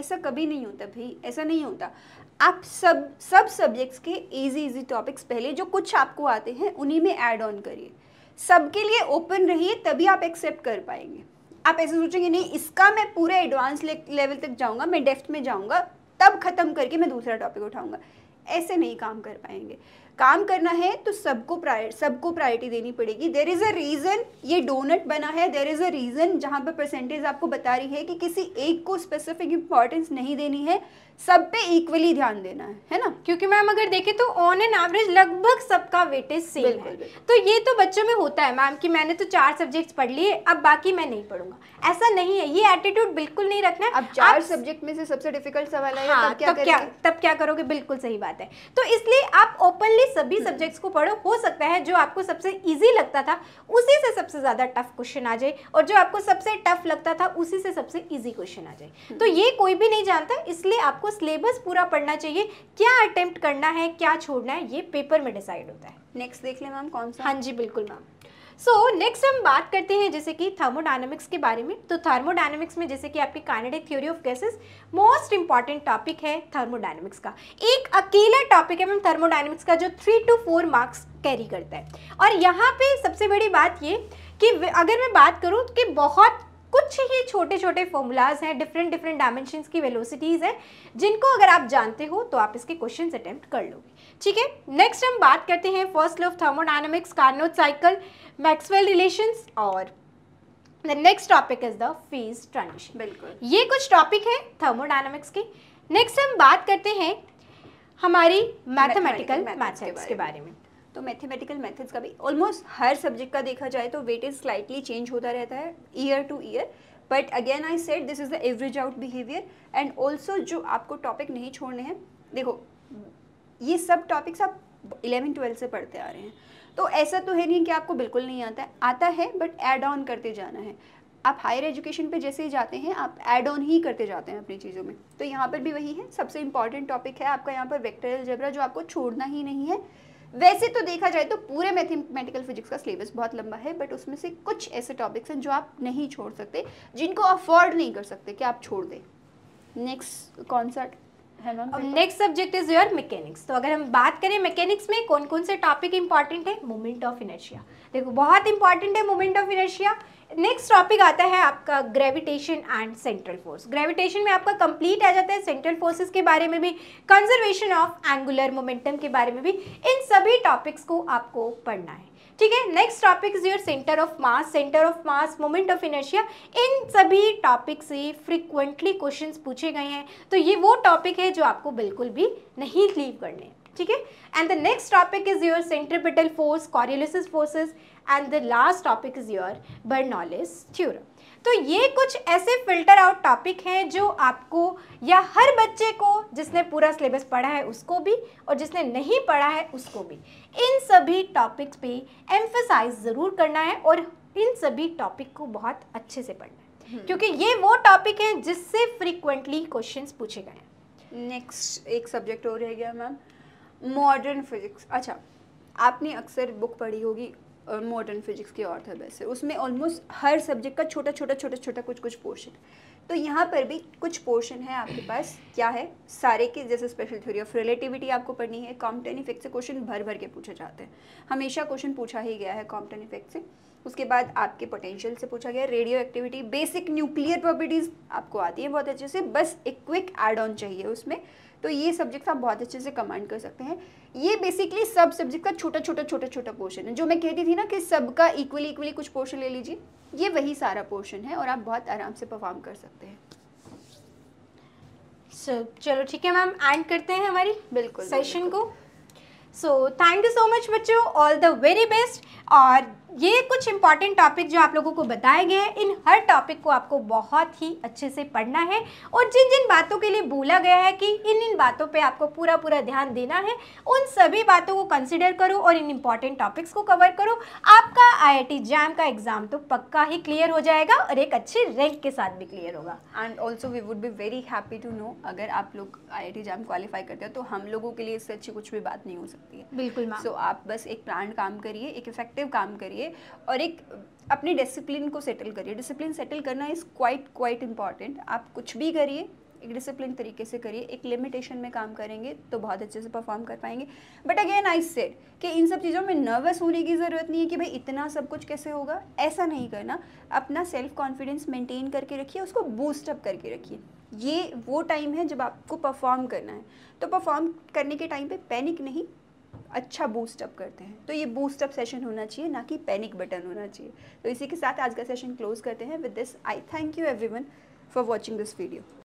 ऐसा कभी नहीं होता भाई ऐसा नहीं होता आप सब सब सब्जेक्ट्स के इजी इजी टॉपिक्स पहले जो कुछ आपको आते हैं उन्हीं में ऐड ऑन करिए सबके लिए ओपन रहिए तभी आप एक्सेप्ट कर पाएंगे आप ऐसे सोचेंगे नहीं इसका मैं पूरे एडवांस लेवल तक जाऊंगा मैं डेफ्थ में जाऊंगा तब ख़त्म करके मैं दूसरा टॉपिक उठाऊंगा ऐसे नहीं काम कर पाएंगे काम करना है तो सबको प्राय सबको प्रायोरिटी देनी पड़ेगी देर इज़ अ रीज़न ये डोनट बना है देर इज़ अ रीज़न जहाँ पर परसेंटेज आपको बता रही है कि किसी एक को स्पेसिफिक इंपॉर्टेंस नहीं देनी है सब पे इक्वली ध्यान देना है है ना क्योंकि मैम अगर देखें तो ऑन एन एवरेज लगभग सबका वेटेज सेम है तो ये तो बच्चों में होता है मैम कि मैंने तो चार सब्जेक्ट्स पढ़ लिए अब बाकी मैं नहीं पढ़ूंगा ऐसा नहीं है ये एटीट्यूड बिल्कुल नहीं रखना है अब चार सब्जेक्ट में से सबसे डिफिकल्ट सवाल है हाँ, तब क्या तब क्या तब क्या करोगे बिल्कुल सही बात है तो इसलिए आप ओपनली सभी सब्जेक्ट्स हम्म। को पढ़ो हो सकता है जो आपको सबसे ईजी लगता था उसी से सबसे ज़्यादा टफ क्वेश्चन आ जाए और जो आपको सबसे टफ लगता था उसी से सबसे ईजी क्वेश्चन आ जाए हम्म। तो ये कोई भी नहीं जानता इसलिए आपको आपको सिलेबस पूरा पढ़ना चाहिए क्या अटेम्प्ट करना है क्या छोड़ना है ये पेपर में डिसाइड होता है नेक्स्ट देख ले मैम कौन सा हाँ जी बिल्कुल मैम सो so, नेक्स्ट हम बात करते हैं जैसे कि थर्मोडाइनमिक्स के बारे में तो थर्मोडाइनमिक्स में जैसे कि आपकी kinetic theory of gases most important topic है थर्मोडाइनमिक्स का एक अकेला टॉपिक है मैम थर्मोडाइनमिक्स का जो three two four marks carry करता है और यहाँ पे सबसे बड़ी बात ये कि अगर मैं बात करूँ कि बहुत कुछ ही छोटे छोटे फॉर्मूलाज हैं डिफरेंट डिफरेंट डायमेंशन की वेलोसिटीज़ हैं जिनको अगर आप जानते हो तो आप इसके क्वेश्चन अटैम्प्ट कर लोगे ठीक है नेक्स्ट हम बात करते हैं first law of thermodynamics Carnot cycle Maxwell relation और the next topic is the phase transition बिल्कुल ये कुछ टॉपिक है थर्मोडाइनमिक्स के नेक्स्ट हम बात करते हैं हमारी मैथमेटिकल मैथ्स के बारे में तो मैथमेटिकल मेथड्स का भी ऑलमोस्ट हर सब्जेक्ट का देखा जाए तो वेट इज स्लाइटली चेंज होता रहता है year to year but again I said this is the average out behaviour and also जो आपको टॉपिक नहीं छोड़ने हैं देखो ये सब टॉपिक्स आप इलेवन ट्वेल्थ से पढ़ते आ रहे हैं तो ऐसा तो है नहीं कि आपको बिल्कुल नहीं आता है आता है बट एड ऑन करते जाना है आप हायर एजुकेशन पे जैसे ही जाते हैं आप एड ऑन ही करते जाते हैं अपनी चीज़ों में तो यहाँ पर भी वही है सबसे इंपॉर्टेंट टॉपिक है आपका यहाँ पर वेक्टर जबरा जो आपको छोड़ना ही नहीं है वैसे तो देखा जाए तो पूरे मैथमेटिकल फिजिक्स का सिलेबस बहुत लंबा है बट उसमें से कुछ ऐसे टॉपिक्स हैं जो आप नहीं छोड़ सकते जिनको अफोर्ड नहीं कर सकते कि आप छोड़ दें नेक्स्ट कॉन्सर्ट है next subject is your mechanics तो अगर हम बात करें मैकेनिक्स में कौन कौन से टॉपिक इंपॉर्टेंट है मोमेंट ऑफ इनर्शिया देखो बहुत इंपॉर्टेंट है moment of inertia next topic आता है आपका gravitation and central force gravitation में आपका कंप्लीट आ जाता है सेंट्रल फोर्सेस के बारे में भी कंजर्वेशन ऑफ एंगुलर मोमेंटम के बारे में भी इन सभी टॉपिक्स को आपको पढ़ना है ठीक है next topic your centre of mass centre of mass moment of inertia इन सभी टॉपिक से फ्रिक्वेंटली क्वेश्चंस पूछे गए हैं तो ये वो टॉपिक है जो आपको बिल्कुल भी नहीं लीव करने हैं ठीक है and the next topic is your centripetal force Coriolis forces and the last topic is your Bernoulli's theorem तो ये कुछ ऐसे फिल्टर आउट टॉपिक हैं जो आपको या हर बच्चे को जिसने पूरा सिलेबस पढ़ा है उसको भी और जिसने नहीं पढ़ा है उसको भी इन सभी टॉपिक्स पे एम्फेसाइज ज़रूर करना है और इन सभी टॉपिक को बहुत अच्छे से पढ़ना है हम्म। क्योंकि ये वो टॉपिक हैं जिससे फ्रीक्वेंटली क्वेश्चंस पूछे गए हैं नेक्स्ट एक सब्जेक्ट और रह गया मैम मॉडर्न फिजिक्स अच्छा आपने अक्सर बुक पढ़ी होगी मॉडर्न फिजिक्स के था वैसे उसमें ऑलमोस्ट हर सब्जेक्ट का छोटा छोटा छोटा छोटा कुछ कुछ पोर्शन तो यहाँ पर भी कुछ पोर्शन है आपके पास क्या है सारे के जैसे स्पेशल थ्योरी ऑफ रिलेटिविटी आपको पढ़नी है कॉम्पटन इफेक्ट से क्वेश्चन भर भर के पूछे जाते हैं हमेशा क्वेश्चन पूछा ही गया है कॉम्पटन इफेक्ट से उसके बाद आपके पोटेंशियल से पूछा गया radioactivity basic nuclear properties आपको आती है बहुत अच्छे से बस एक क्विक एड ऑन चाहिए उसमें तो ये सब्जेक्ट आप बहुत अच्छे से कमांड कर सकते हैं ये बेसिकली सब सब्जेक्ट का छोटा छोटा छोटा छोटा पोर्शन है जो मैं कहती थी ना कि सबका इक्वली इक्वली कुछ पोर्शन ले लीजिए ये वही सारा पोर्शन है और आप बहुत आराम से परफॉर्म कर सकते हैं सो so, चलो ठीक है मैम एंड करते हैं हमारी बिल्कुल सेशन को so thank you so much बच्चों ऑल द वेरी बेस्ट और ये कुछ इंपॉर्टेंट टॉपिक जो आप लोगों को बताए गए हैं इन हर टॉपिक को आपको बहुत ही अच्छे से पढ़ना है और जिन जिन बातों के लिए बोला गया है कि इन इन बातों पे आपको पूरा पूरा ध्यान देना है उन सभी बातों को कंसिडर करो और इन इंपॉर्टेंट टॉपिक्स को कवर करो आपका आई जैम का एग्जाम तो पक्का ही क्लियर हो जाएगा और एक अच्छे रैंक के साथ भी क्लियर होगा and also we would be very happy to know अगर आप लोग आई जैम क्वालिफाई करते हो तो हम लोगों के लिए इससे अच्छी कुछ भी बात नहीं हो सकती है बिल्कुल सो so, आप बस एक प्लान काम करिए एक इफेक्टिव काम करिए करिए और एक अपने डिसिप्लिन को सेटल करिए डिसिप्लिन सेटल करना इज़ क्वाइट क्वाइट इंपॉर्टेंट आप कुछ भी करिए एक डिसिप्लिन तरीके से करिए एक लिमिटेशन में काम करेंगे तो बहुत अच्छे से परफॉर्म कर पाएंगे बट अगेन आई सेड कि इन सब चीज़ों में नर्वस होने की ज़रूरत नहीं है कि भाई इतना सब कुछ कैसे होगा ऐसा नहीं करना अपना सेल्फ कॉन्फिडेंस मेंटेन करके रखिए उसको बूस्टअप करके रखिए ये वो टाइम है जब आपको परफॉर्म करना है तो परफॉर्म करने के टाइम पे पैनिक नहीं अच्छा बूस्टअप करते हैं तो ये बूस्टअप सेशन होना चाहिए ना कि पैनिक बटन होना चाहिए तो इसी के साथ आज का सेशन क्लोज करते हैं with this I thank you everyone for watching this video